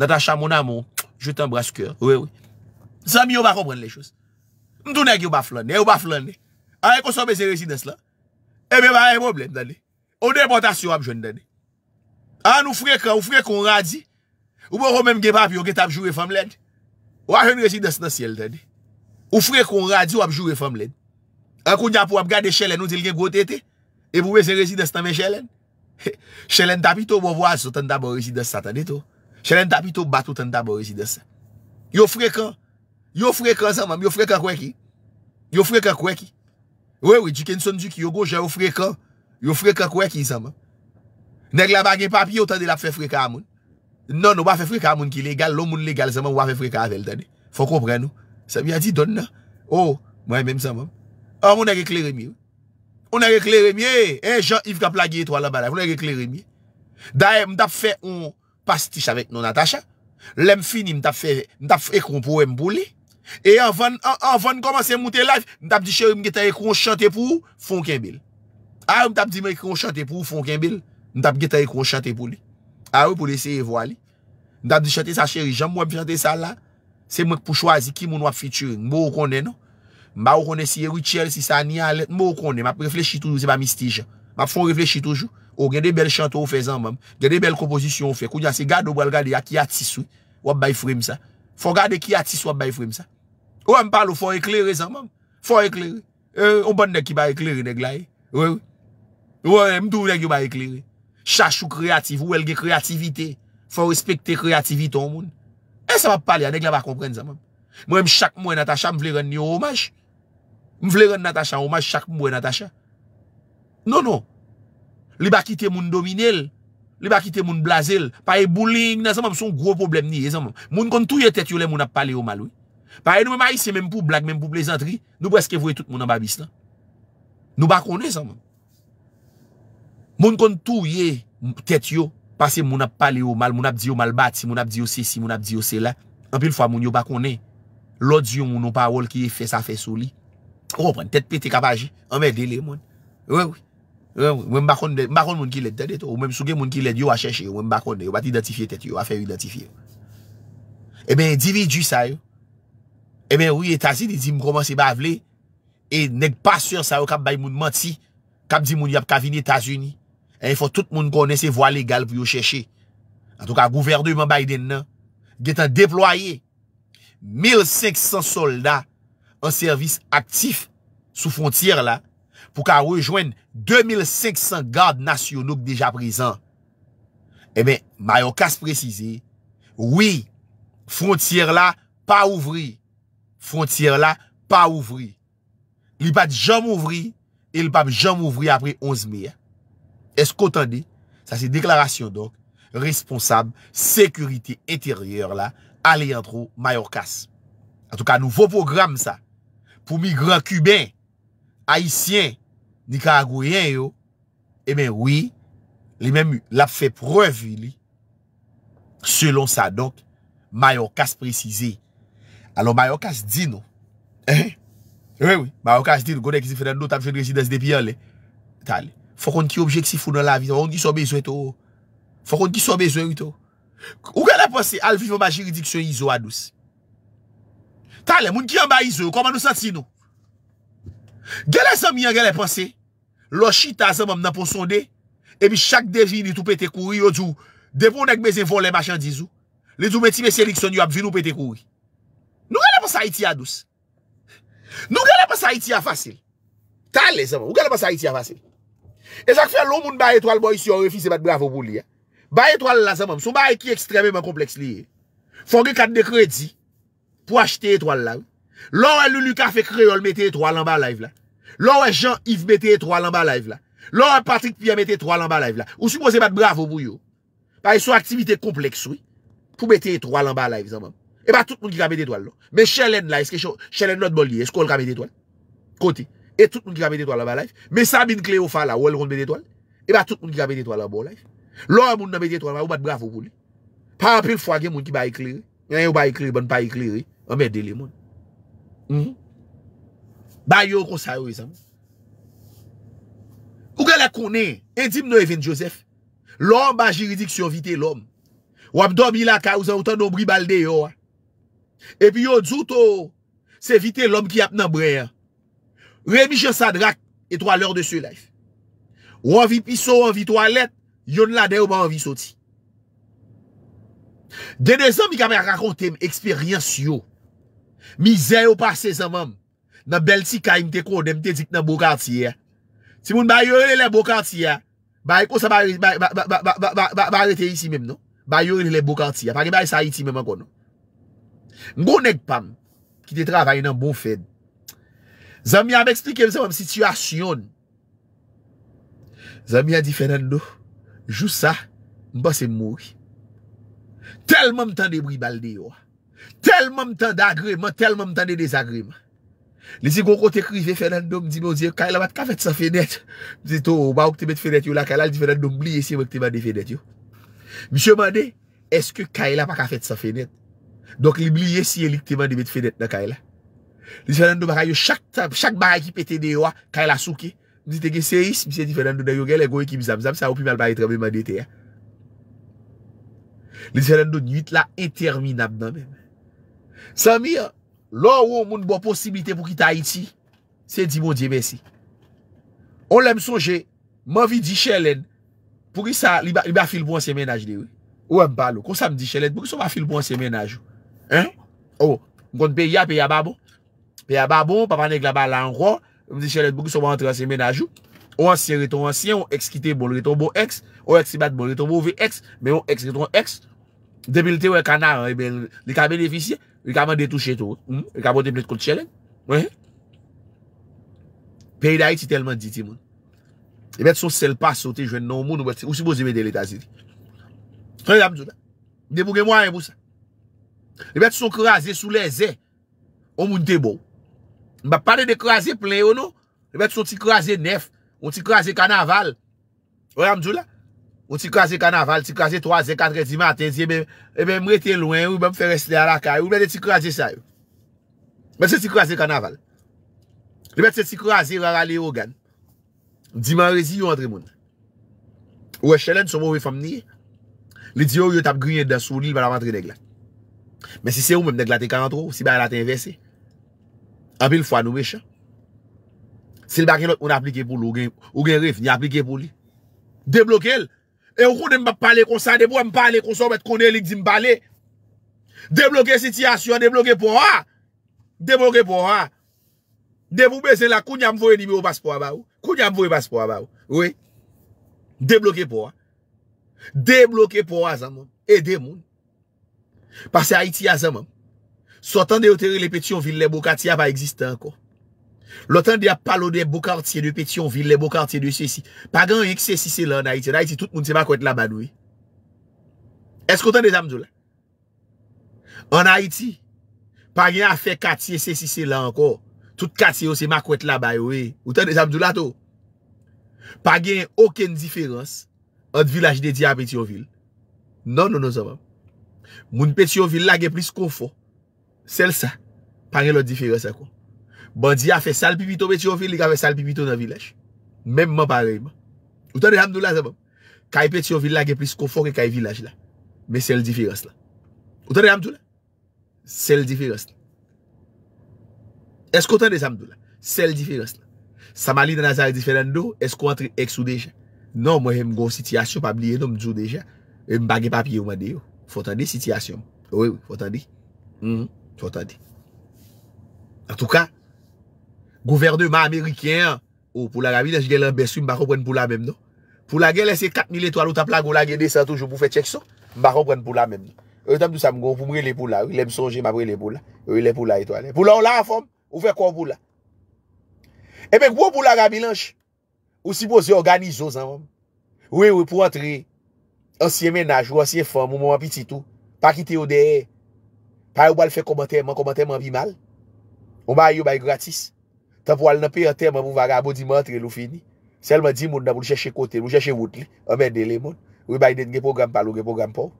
Nat asha moun amon, joute yon braskeur. Oui, oui. Zami yo ba kobren A ye konson bezye rezides la? E eh beba a ye boble dade. O depotasyon ap jwen dade. A an ou frek an, bon, ou frek an radzi. Ou bo kon men ge pap yo get ap jure fam led. Ou a jwen rezides nan siel dade. Ou frek an radzi ou ap jure fam led. An kon jan pou ap gade chelen ou zil gen gotete. E bo bezye rezides nan me chelen. Chelen tapito bo vwaz yo tenda bo rezides sa tade to. Chelen tapito bat yo tenda bo rezides sa. Yo frek an. Yo frek an san mam. Yo frek an kweki. Yo frek an kweki. Wè wè, di ken son di ki yo go, jè yo freka, yo freka kwekin sa mè. Nèk la bagen papi yo, ta de la fe freka a moun. Non, non ou ba fe freka a moun ki legal, loun moun legal, sa mè ou ba fe freka a vel danè. Fò kompren nou. Sa mi a di donna. Ou, mwen mèm sa mè. Ou mwen reklere mè. Ou mwen reklere mè. E, Jean-Yves ka plage eto ala balay, ou mwen reklere mè. Daè, mwen tap fè un pastiche avèk nou Natacha. Lè m fini mwen tap fè, mwen tap fè konpou mwen bolè. E anvan, anvan koman se mwote laf, nou tap di cheri mwen geta yon chante pou, fon ken bil. A ou mwen tap di mwen chante pou, fon ken bil, nou tap geta yon chante pou li. A ou pou leseye vo ali. Nou tap di chante sa cheri, jom mwen chante sa la, se mwen pou chwazi ki mwen wap fitur. Mwen wap kone nou. Mwen wap kone siye richel, si sa ni alet, mwen wap kone. Mwen ap reflechi toujou, se pa mistijan. Mwen ap fon reflechi toujou. Ou gen de bel chante ou fezan mwen. Gen de bel kompozisyon ou fe. Kou nyan ah, se gado bral gade ya ki atisou, wap bay fr Ou an pa lou fò e kleri zanman. Fò e kleri. Ou bon dek ki ba e kleri neg la e. Ou an mdou dek ki ba e kleri. Chachou kreativ. Ou elge kreativite. Fò respekte kreativite ou moun. E seman pa pali an neg la ba kompren zanman. Mwen mchak mwen Natasha mvleren ni omaj. Mvleren Natasha omaj chak mwen Natasha. Nono. Li bakite moun dominele. Li bakite moun blazele. Pa e bullying nan zanman mson gro problem ni e zanman. Moun kon touye tet yo le moun ap pale ou malwe. Parè nou mwen ma yise mèm pou blag, mèm pou plezantri, nou brezke vwe tout moun an babis la. Nou bakone sa mwen. Moun kon tou ye tet yo, pasè moun ap pale yo, moun ap di yo malbati, moun ap di yo se si, moun ap di yo se la. Anpil fwa moun yo bakone, lò di yo moun anpawol ki ye fè sa fè soli. Ou repren, tet pete kapaji, anmè dele moun. Ou mwen bakone, mwen bakone moun ki led, ou mwen souge moun ki led, yo a chèche, yo mwen bakone, yo bat identifiye tet yo, a fè eh yo identifiye. E mwen dividu sa Emen, wye Etasini di di mkoman se bavle, e neg pasur sa yo kap bay moun manti, kap di moun yap kabini Etasini, e eh, yon fò tout moun kone se vwa legal pou yo chèche. An tou ka gouverdouman bay den nan, ge tan deploye 1,500 soldat an servis aktif sou frontier la pou ka rejoen 2,500 gade nasyonouk deja prezan. Emen, eh mayon kase prezise, wye, frontier la pa ouvri, Frontier la, pa ouvri. Li pat jom ouvri, e li pap jom ouvri apri 11 mi. E skot an de, sa se deklarasyon donk, responsab, sekurite interyer la, ale yadro Mayorkas. An touka nouvo program sa, pou mi gran kuben, haisyen, ni karagoyen yo, e men wii, li men mou, la fe previ li, selon sa donk, Mayorkas prezizei, alo mayokas di nou, eh, wewe, mayokas di nou, gwen ek zifen an nou tap jen rejidansi depi an le, tal, fokon ki objek si foun an la vi, fokon ki soube zoe to, fokon ki soube zoe ou to, ou gwen la pense, al vivan ba jiridiksyon izo an nou si, tal, moun ki yon ba izo, koman nou satsi nou, gwen la zan mi an gwen la pense, lo shit a zan moun nan pon son de, e mi chak devini tou pete kouri, yo djou, devoun ek mezen volen machandizou, le djou meti me seleksyon yo ap vinou Nou gade pa sa iti a douz? Nou gade pa sa iti a fasil? Tale zanmou? Ou gade pa sa iti a fasil? E zak fiyan loun moun ba etwal boy si yon refi se bat bravo mou li ya? Ba etwal la zanmou? Sou ba e ki ekstrememan kompleks li ye? Fongi kat de kredi pou achete etwal la ou? Lou e Lou Lucas fe kreol mette etwal an ba live la? Lou e Jean Yves mette etwal an ba live la? Lou e Patrick Pia mette etwal an ba live la? Ou sou pose bat bravo mou yo? Pa e sou aktivite kompleks ou? Pou mette etwal an ba live zanmou? E ba tout moun ki ka medetwal lò. Me Shellen lò, eske Shellen lòt bol ye, esko ol ka medetwal. Koti. E tout moun ki ka medetwal lò ba laj. Me Sabine Cleofa lò, ol kon medetwal. E ba tout moun ki ka medetwal lò bo laj. Lò moun nan medetwal lò, ou bat bravo kou li. Pa apil fwa gen moun ki ba ikleri. Yen yon ba ikleri, bon pa ikleri. Ome deli moun. Mou. Ba yon konsay wè samz. Oge lè kounen, en tim nou even Joseph. Lò moun ba jiridik syon vite lò moun. W Epi yo djouto se vite lom ki ap nan breyan Remi jen sa drak etwa lor de se life Ou anvi piso ou anvi toalet Yon la deyo ba anvi soti Dene zon mi kame rakonte m eksperyans yo Mi zeyo pase zanman Nan bel ti kayim te kone m te dik nan bokan ti ya Ti moun ba yore le bokan ti ya Ba yore le bokan ti ya Pari ba yore sa iti menman konon Ngo neg pam ki te travaye nan bon fed Zanmi a m eksplike mse mwen m sityasyon Zanmi a di Fernando Joussa m basen m mouni Telman m tan de bri balde yo Telman m tan de agriman, telman m tan de dezagriman Lese goko te krive Fernando m di m yon zi Kaila bat ka fet san fenet M zi tou ba ou te met fenet yo la Kaila al di Fernando m bli yese m ek te m an de fenet yo M se man de eske Kaila bat ka fet san fenet Donk li blye si ye lik teman di wet fenet nan kay la. Li di fenen do baray yo, chak baray ki pete de yo a, kay la souke. Mzite gen se is, mzite di fenen do da yo gen, le goye ki mzamzam, sa wopi mal baray tremen man dete ya. Li di fenen do nyit la, interminab nan men. Samir, lor wou moun bo posibilite pou ki ta iti, se di moun diye besi. On lem sonje, man vi di chelen, pou ki sa li ba fil bon se menaj de yo. Ou e balo, kon sa m di chelen, pou ki sa ma fil bon se menaj yo. Oh, mwen kon pe ya, pe ya ba bo Pe ya ba bo, papa nek la ba lan kwa Mwen di chelèd bo ki so ba antre anse men a jou Ou ansi, reton ansi, ou ex ki te bol Reton bo ex, ou ex si bat bol Reton bo vi ex, men ou ex, reton ex Demilite wè kanar Li ka eh benefisye, li ka man detouche to Li ka bote plet kout hmm? chelèd Wè Perida iti telman diti moun E eh bet son sel pa sote jwen nan moun Ou si bo zime delita zi Sone dap zote Demouge mwa e mousa Li bet sou krasi sou le ze Ou moun te bou Ba pale de krasi plen ou nou Li bet sou ti krasi nef Ou ti krasi kanaval Ou ti krasi kanaval Ti krasi 3e, 4e, 10 maten Ebe e mre te loin, ou be mfe resli a la ka Ou be de ti krasi sa yon Li bet sou ti krasi kanaval Li bet sou ti krasi rara le ogan Diman rezi yon andre moun Ou e chelen sou moun we fom ni Li di yo yon tap griye de sou Nil bala mandre neg lan Mè si se ou mèm dek la te kanantrou, si bè la te investi, apil fwa nou mè chan. Se l bè kè not un aplike pou lò, ou gen rif, nye aplike pou li. Debloke el. E ou kou de mbè pale konsan, de pou mbè pale konsan, mèt konen lik di mbale. Debloke sitiyasyon, debloke pou an. Debloke pou an. De pou mè zè la kou nye mvoye nimi ou baspo a bè ou. Kou nye mvoye baspo a bè ou. Oui. Debloke pou an. Debloke pou an zan moun. E de moun. Pase Haiti a zanman. Sotan de otere le petion vil le bo kati a pa existen anko. Lotan de a palo de bo kati e de petion vil le bo kati e de se si. Pagan yon ekse si se lan en Haiti. En Haiti, tout moun se makwet la badoui. Eskotan de zanman. En Haiti, Pagan yon a fe kati e se si se lan anko. Tout kati yo se makwet la badoui. Oten de zanman do. Pagan yon oken diferans an vilaj de diya petion vil. Non nono zanman. Moun peti yo villa ge plis konfo, sel sa pange lò di fere sa kon. Bandi a fe sal pipito peti yo villi ka fe sal pipito nan village. Mem man pareman. Ote de hamdou la zabam? Kay e peti yo villa ge plis konfo ke kay e village la. Me sel di fere se la. Ote de hamdou la? Sel di fere se la. Esko ote de hamdou la? Sel di fere se la. Samalina nazar di fere an do? Esko antri eksu deja? Non mwen hem gò sitiasyon pabliye non mjou deja. M bagi papye ou mwen deyo. Fota di sityasyon. Fota di. Fota di. An tou ka, gouvernement amerikien, ou oh, pou la gabilanj gèl an besou, mba kon pren pou la menm nou. Pou la gabilanj se kat mil etoal ou tap la, ou pou la gabilanj se an toujou pou fe chek son, mba kon pren pou la menm nou. Ou tap tou sa mgon pou mre le pou la, ou le msonje mba mre le pou la, ou le pou la etoal. Pou la ou la an fom, ou fe kon pou la. Epek pou ou pou la gabilanj, ou si pou se organizo zan mwem. Ou e ou pou atri, ansye menaj, ou ansye fon, moun moun apititou, pa kite ou deye, pa ou bal fe komantèman, komantèman api mal, moun bayou bay gratis, ta pou al napè yon teman moun vaga, moun di moun atre loun fini, sel moun di moun da moun jèche kote, moun jèche wout li, moun mèdele moun, ou bayden gèpou gampal, ou gèpou gampou,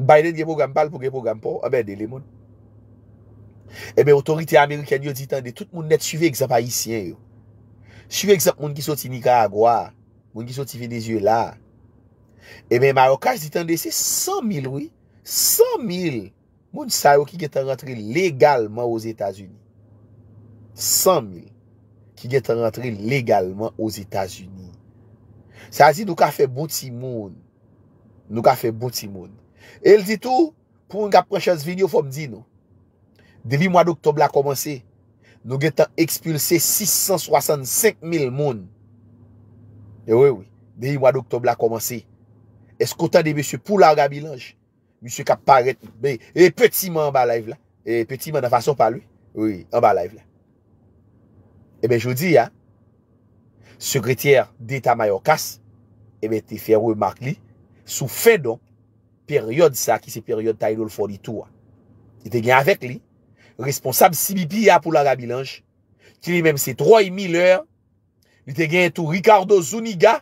bayden gèpou gampal, ou gèpou gampou, moun mèdele moun. Ebe, otorite Amerikan yo di tan de, tout moun net suve egzap a isyen yo, suve egzap moun ki soti ni ka agwa Emen, Marokas ditande se 100.000, oui, 100.000 moun sa yo ki getan rentre legalman os Etats-Unis. 100.000 ki getan rentre legalman os Etats-Unis. Sa zi nou ka fe bouti moun. Nou ka fe bouti moun. El ditou, pou mga prensyez video fom di nou. Devi mwa d'Oktobla komanse, nou getan ekspulse 665.000 moun. E wewe, devi mwa d'Oktobla komanse. eskotan de monsye pou l'Arabi Lange, monsye kap paret, e peti man an balayv la, e peti man an fason palou, oui, an balayv la. E ben joudi ya, sekretier d'Etat Mayorkas, e eh ben te ferou e mark li, sou fen don, peryode sa, ki se peryode title for itou a, li te gen avèk li, responsab Sibipi ya pou l'Arabi Lange, ki li menm se 3.000 lèr, li te gen tou Ricardo Zuniga,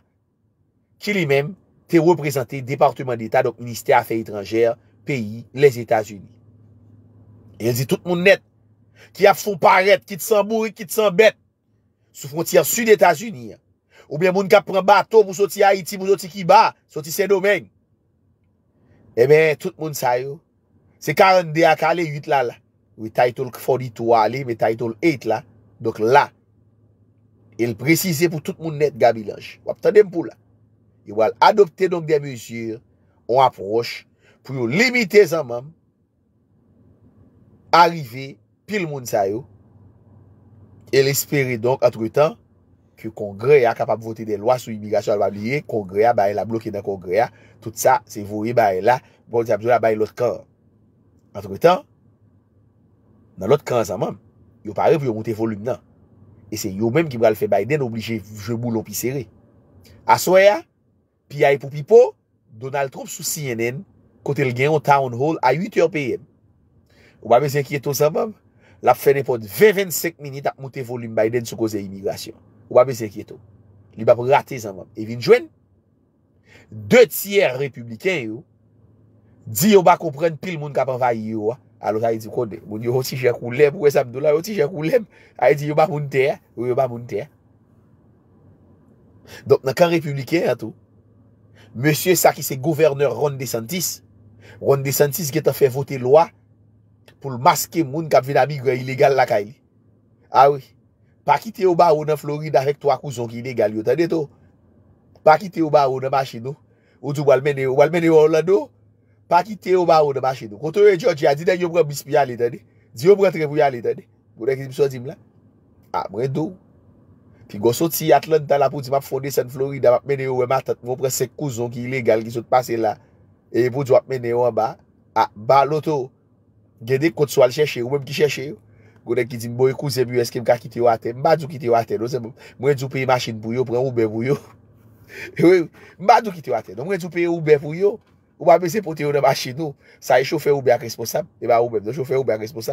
ki li menm, te reprezenti Departement d'Etat, donk Unisté Affaires Étrangères, Pays, les États-Unis. El di tout moun net, ki ap foun paret, ki t'san bourri, ki t'san bet, sou frontier Sud-États-Unis, ou bien moun kap pran bato, mou soti Haiti, mou soti Kiba, soti Saint-Domingue. E ben, tout moun sayo, se 42 ak ale 8 la la, ou e title 43 ale, ou e title 8 la, donc la, el prezise pou tout moun net Gabi Lange. Wap ta dem pou la. Yo wale adopte donk de a mesur ou aproche pou yo limite san mam arive pil moun sa yo e l'espere donk antre tan ki kongre a kapap vote de lwa sou imigrasyon al wab liye, kongre a baye la bloke nan kongre a tout bon, sa se vowe baye la kongre sa mzou la baye lot kan antre tan nan lot kan san mam, yo pare pou yo vote volum nan, e se yo mem ki wale fe baye den oblije jemou lopi sere aswa ya Pi a ipo pipo, Donald Trump sou si yenen kote l gen yon town hall a 8 yor peyen. Ou ba be zekieto zanbam? Lap fene pot 25 minit ap moute volume Biden sou koze imigrasyon. Ou ba be zekieto? Li ba po rate zanbam? E vinjwen? De tiyer republiken yon, di yon ba kompren pil moun kap anvayi yon, alo ta yon di konde, moun yon yon ti jek ou lem, moun yon sam do la yon ti jek ou lem, a yon di yon ba moun ter, yon yon ba moun ter. Dok nan kan republiken yon tou, Monsye sa ki se gouverneur ronde santis, ronde santis ge te fe vote lwa pou l maske moun kap vina migre ilegal lakay. Awi, pa ki te ou ba ou nan Florida vek 3 kouzon ki ilegal yo tade to. Pa ki te ou ba ou nan Mashino, ou djou walmen e ou walmen e ou lado, pa ki te ou ba ou nan Mashino. Koto e George ya, di den yobre bis pi yale tade, di yobre tre pi yale tade, gounen ki zim so zim la, amre do ou. Ki gosot si atlantan la pou di map fonde San Florida, wap mene yo wè matat, wopre sek kouzon ki ilegal ki sot pase la, e pou dwi wap mene yo an ba, an ba loto, gede kotswal chèche yo, wèm ki chèche yo, gwenen ki di mboy kouzem yo eske mka kiti wate, mba djou kiti wate, nou se mwen djou peye masin pou yo, pren oube pou yo, mba djou kiti wate, nou mwen djou peye oube pou yo, wap mwen se pote yo nan masin yo, sa e choufe oube a responsab, e ba oube, choufe oube a respons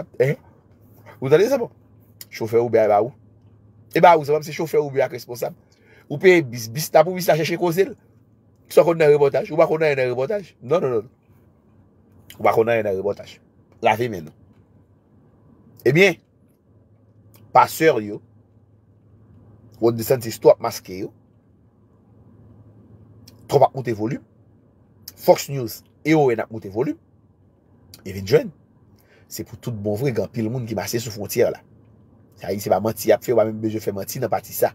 E ba, ou zavam se choufer ou bi ak responsab. Ou pe, bis, bis, tapou, bis la chèche ko zèl. Kiswa konnen repotaj. Ou bako nan yon repotaj? Non, non, non. Ou bako nan yon repotaj. La fi men nou. E bien, paseur yo, wonde san se stwa ap maske yo, trop ap moutè volume, Fox News, eyo en ap moutè volume, e vin jwen. Se pou tout bon vre, gan pil moun ki masè sou fontyèr la. Sa yi se pa manti ap fe ou ba men beje fe manti nan pati sa.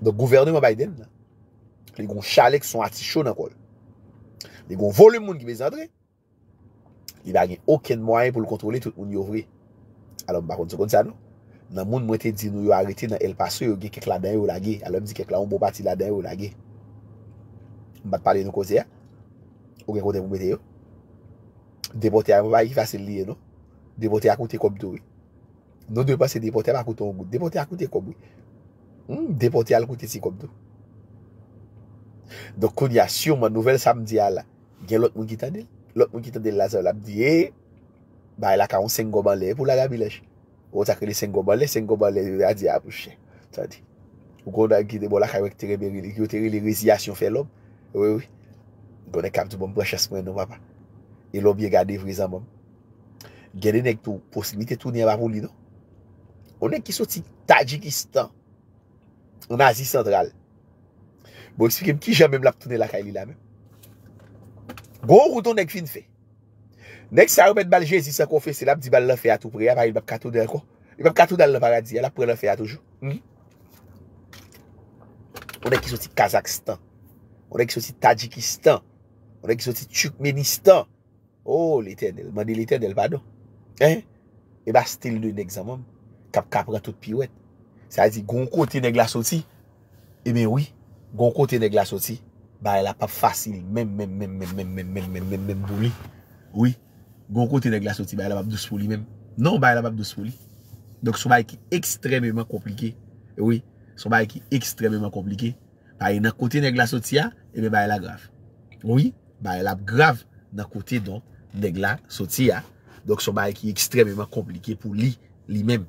Donk gouvernou mwen bay den nan. Lè goun chalèk son ati chou nan kon. Lè goun volume moun ki mè zandre. Lè bagen oken mwen pou l kontrole tout un yo vwe. Alè mwen bakon se kon sa nou. Nan moun mwen te di nou yo arete nan el paso yo gen kek la den yo lage. Alè mwen di kek la ou mwen pati la den yo lage. Mwen bat pale nou kose ya. Ou gen kote mwen bete yo. Debote a mwen bay ki fase liye nou. Debote a konte komito wè. Non dwe pa se depote pa koute ou gout. Depote a koute koubou. Depote al koute si koubou. Dok koun ya syon man nouvel samdi a la. Gen lot mwen gitande. Lot mwen gitande la zol ap diye. Ba e la ka on sengoban le pou la gabilej. Ou sakri de sengoban le, sengoban le. Adi a apouche. Ou kon da gine bo la ka wek terebe rili. Giyote rili riziasyon fe lom. Ou e wii. Gwene kap di bon breches mwen nou wapa. E lom ye gade vrizan bom. Gen enek pou posimite tou nye babou li nou. Ou nek ki soti Tajikistan. Ou nazi central. Bo eksplikem ki jame m la ptoune la kay li la men. Go ou koutou nek fin fe. Nek sarou men baljezi sa konfese la ptibal la fe a tou pre. A pa yon pap katou del ko. Yon pap katou del la paradis. A la pre la fe a toujou. Hmm? Ou nek ki soti Kazakistan. Ou nek ki soti Tajikistan. Ou nek ki soti Turkmenistan. Ou oh, liten el. Mande eh liten el vado. E ba stil nou nek zanmoum. kap kap pran tout piwet. Sa di, goun kote neg la soti, même, eh oui, goun kote neg la ba même, pas même même même même même même même Oui, la ba Non, ba Oui, sou même, ba même Oui, ba ah. même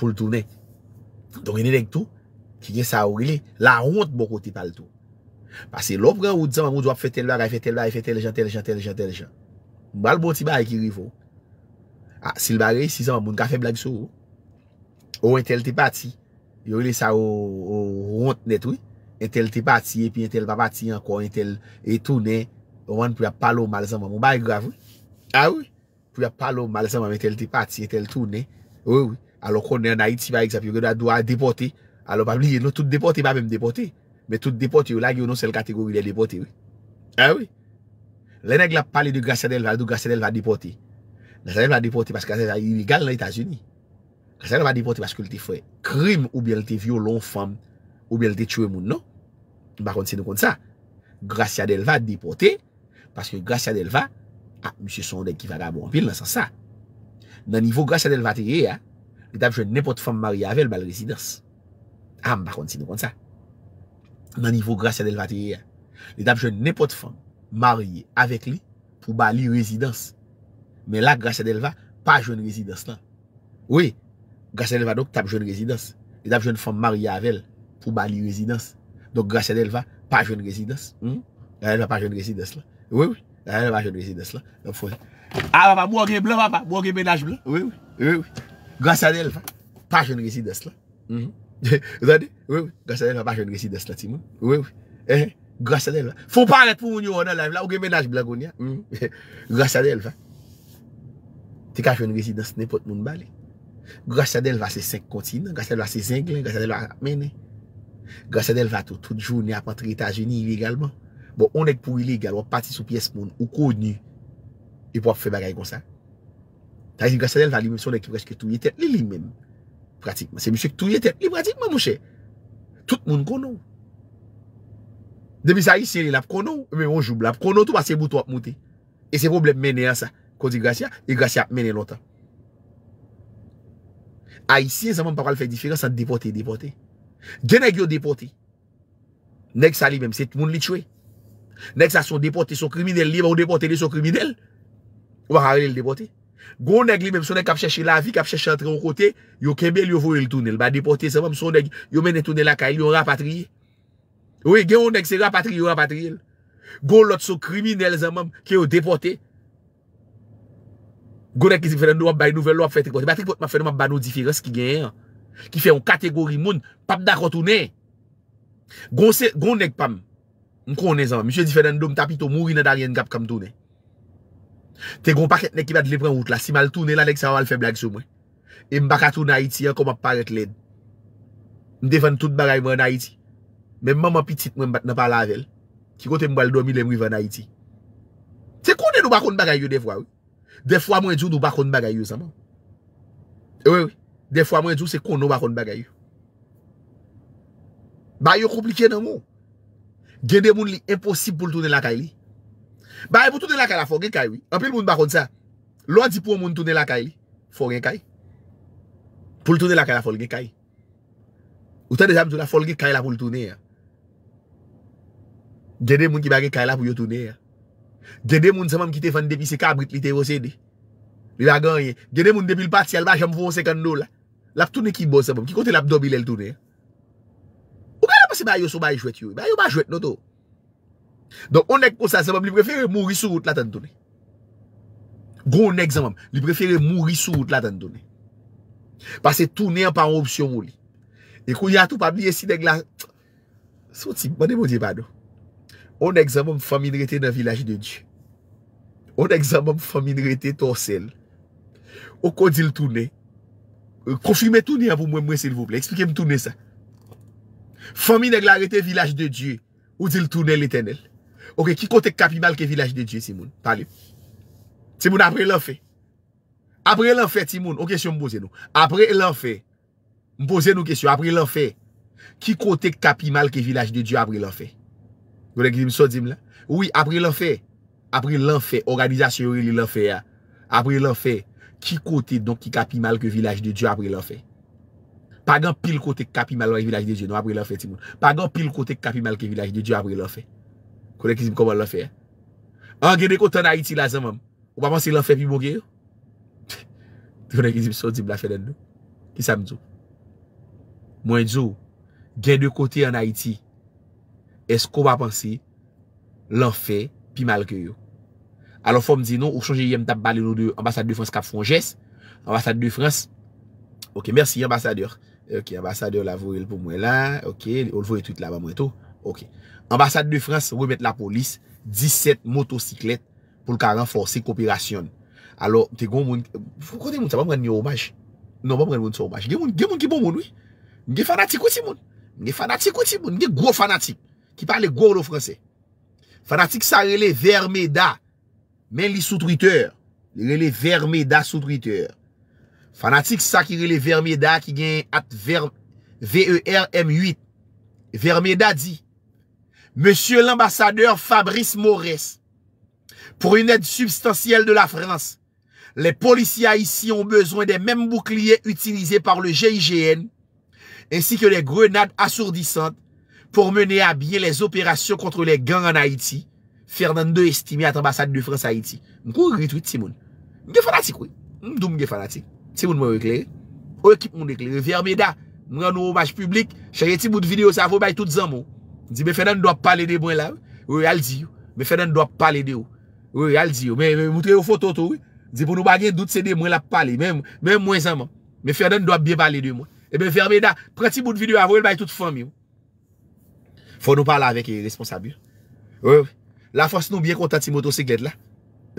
pou l tou bon bon oh. ah, oh, ne. Don geni deg tou, ki geni sa ou gile, la hont bokou ti pal tou. Pase lop gen ou dizan, moun dwa pfe tel bagay, fe tel bagay, fe tel jan, tel jan, tel jan, tel jan. Mbal bo ti bagay ki rivo, sil bagay, si zan moun ka fe blag sou, ou en tel ti pati, yo gile sa ou hont net, en tel ti pati, epi en tel papati, en ko en tel, etou ne, ou an pou yap pal ou mal zanman, moun bag grav, a ou, pou yap pal ou mal zanman, en tel ti pati, en tel tou ne, ou ou, alo kon ne anayit si ba ekzap yo genwa do a depoti, alo pa liye nou tout depoti pa mem depoti, me tout depoti yo la genw nou sel kategori de depoti yo. Eh oui. Le nek la pali di Gratia Delva, do Gratia Delva depoti. Na zanem la depoti paske Gratia Delva iligal nan Etasuni. Gratia Delva depoti paske il te fwe. Krim ou bel te vyo lon fam, ou bel te tchwe moun nou. Bakon se nou kon sa. Gratia Delva depoti, paske Gratia Delva, a, msye son dek ki vaga moun pil nan san sa. Nan nivou Gratia Delva te ye ya, li tap jen nepot fang marrye avèl, bal rezidans. Ha, m pa kon si nou kon sa. Nan nivou, grase a del vatir. Li tap jen nepot fang marye avèk li, pou bali rezidans. Me la, grace a del vat, pa jen rezidans la. Ou, grace a del vat nok, tap jen rezidans. Li tap jen fang marrye avèl, pou bali rezidans. Donk, grace a del vat, pa jen rezidans. Ha, m pou anke, m pou anke menaj blan. Ou, ou, ou, ou, Grasadèl va, pa joun resides mm-hmm. la. Grasadèl va, pa joun resides la ti mou. Oui, oui. Grasadèl va. Fou pa let pou moun yo an alèm la, ou gen menaj blagoun ya. Grasadèl va. Ti ka joun resides nepot moun bale. Grasadèl va se 5 kontinans. Grasadèl va se zinglen. Grasadèl va a menen. Grasadèl va tout. Tout joun ni apantri etaj unir egalman. Bon, on ek pou iligal, wap pati sou piyes moun, ou kouni, i pou ap fè bagay konsan. Lè li men pratikman. Se mè chèk tou yè tel, lè pratikman mouchè. Tout moun konou. Demi sa yè sè li lap konou, mè mè moun joublap konou, tout mase boutou ap mouti. E se problem mènen ya sa. Kondi Gratia, Gratia mènen loutan. A yè sè mèm papal fèk difirens sa depote, depote. Genèk yo depote. Nèk sa li men, sè tout moun li tchwe. Nèk sa son depote, son krimidel li, ou depote li, son krimidel, ou baka relè l depote. Gonèk li mèm sonèk kapchèche la vi, kapchèche antre yon kote, yon kebel yon voye l'tounel. Ba depote seman, sonèk yon mène tounel akay, yon rapatriye. Ouye, gen yon nèk se rapatriye, yon rapatriye. Gon lòt sou kriminel seman, ki yon depote. Gonèk ki zifèdèndo wap bay nouvel wap fètèkote. Ba trikot mèm fètèm wap banou difirès ki gen. Ki fè yon kategori moun, papdakotounè. Gonèk pam, mkounè seman, msye zifèdèndo mtapito moun rinadaryen gap kamtounè. Te goun paket nek ki bat li pren wout la, si mal toune la nek sa walfe blagjou mwen. E mbaka toune Haiti an kom ap paret led. Mde ven tout bagay mwen Haiti. Men mman mwen pitit mwen bat napal avel. Ki kote mbal do mi lemri ven Haiti. Te kone nou bakoun bagay yo devwa wou. Defwa mwen jou nou bakoun bagay yo zaman. E wè wè, defwa mwen jou se kone nou bakoun bagay yo. Ba yo komplike nan mwen. Gende moun li imposib pou l'toune lakay li. Baye pou tounen lakay la folge kay, wye. Anpil moun bakon sa. Lwa di pou an moun tounen lakay li, folge kay. Pou l tounen lakay la folge kay. Ou ta dejam tounen folge kay la pou l tounen, ya. Djenen moun ki bagen kay la pou yo tounen, ya. Djenen moun saman ki te fan depi se kabrit li te vosen, de. Li bagan, ye. Djenen moun depi l pat si alba jam foun se kan nou, la. Lap tounen ki bo saman, ki kote lap dobi lel tounen, ya. Ou gane pasi baye yo sou baye jwet yo? Baye yo baye jwet nou tou. Donk onek pou sa zemam, li preferi mouri sou route la tan tonen. Gon nek zemam, li preferi mouri sou route la tan tonen. Pase toune an pa an opsyon mou li. E kou ya tou pabli esi deg la... Soti, mwane mou diye pa nou. Onek zemam famin rete nan vilaj de Diyo. Onek zemam famin rete to sel. Ou kon dil toune. Konfime toune an pou mwen mwen se l vople. Ekspike m toune sa. Famin neg la rete vilaj de Diyo. Ou dil toune l etenel. aki kote k api mal ke viraj de Diyo simoun? Palu, simoun apre lan fe? Apre lan fe simoun? On kèsyon mbozè nou. Apre lan fe, mbozè nou kèsyon. Apre lan fe, ki kote k api mal ke viraj de Diyo apre lan fe? G Solar Klim, Sodor Zimwhich. Owi, apre lan fe. Apre lan fe, organizasyon Yorili lan fe ya. Apre lan fe, ki kote Don independente ke viraj de Diyo apre lan fe? Pagan pil kote k kapi mal Wan viraj de Diyo. Pagan pil kote k kapi mal Ke viraj de Diyo apre lan fe. Konen ki zim koman lan fè? An gen de kote an Haiti la zan mam? Ou pa pansi lan fè pi mou gen yo? Konen ki zim son zim la fè den nou? Ki sa m djou? Mwen djou, gen de kote an Haiti, esko pa pansi lan fè pi mal gen yo? Alon fò m di nou, ou chanje yem tap bale nou de ambasade de France Kapfongès? Ambasade de France? Ok, mersi ambasadeur. Ok, ambasadeur la vouye l pou mwen la. Ok, ou l vouye tout la ba mwen tou? Ok. Ok. Ambasade de Frans remet la polis 17 motosiklet pou l ka renforse koopirasyon. Alo te goun moun, fokote moun, sa ba mwende ni omaj? Non, ba mwende moun sou omaj. Gen moun ki bon moun, oui? Nge fanatik wè ti moun? Nge fanatik wè ti moun? Nge gro fanatik ki pale gro lo franse. Fanatik sa rele Vermeda men li sotriteur. Rele Vermeda sotriteur. Fanatik sa ki rele Vermeda ki gen at V-E-R-M-8. E Vermeda di... Monsie l'ambassadeur Fabrice Maures Pour une aide substantielle de la France Les policiers ici ont besoin des mêmes boucliers utilisés par le GIGN Ainsi que des grenades assourdissantes Pour mener à bien les opérations contre les gangs en Haïti Fernando Estimé, ambassade de France Haïti M'kou y'a kouk wè ti moun? M'ge fana ti kouy? M'dou m'ge fana ti? Ti moun mwen wè kliè? Wè kip mwen wè kliè? Vier mè da! Mwen y'a nou woumage publik Che y'a ti bout videyo sa vò bay tout zan moun Di, me fè dan nou dòp pale de mwen la, wè, al di yo, me fè dan nou dòp pale de yo, wè, al di yo, mè, mè, moutre yo fototo, wè, di, pou nou bagyen dout se de mwen la pale, mè, mè, mwen mwen zaman, me fè dan nou dòp biye pale de yo mwen, e mè, ferme da, prati bout videyo avou el bay tout fòm yo. Fò nou pale avèk responsabye. Wè, wè, la fòs nou biye kontat si motosiklet la,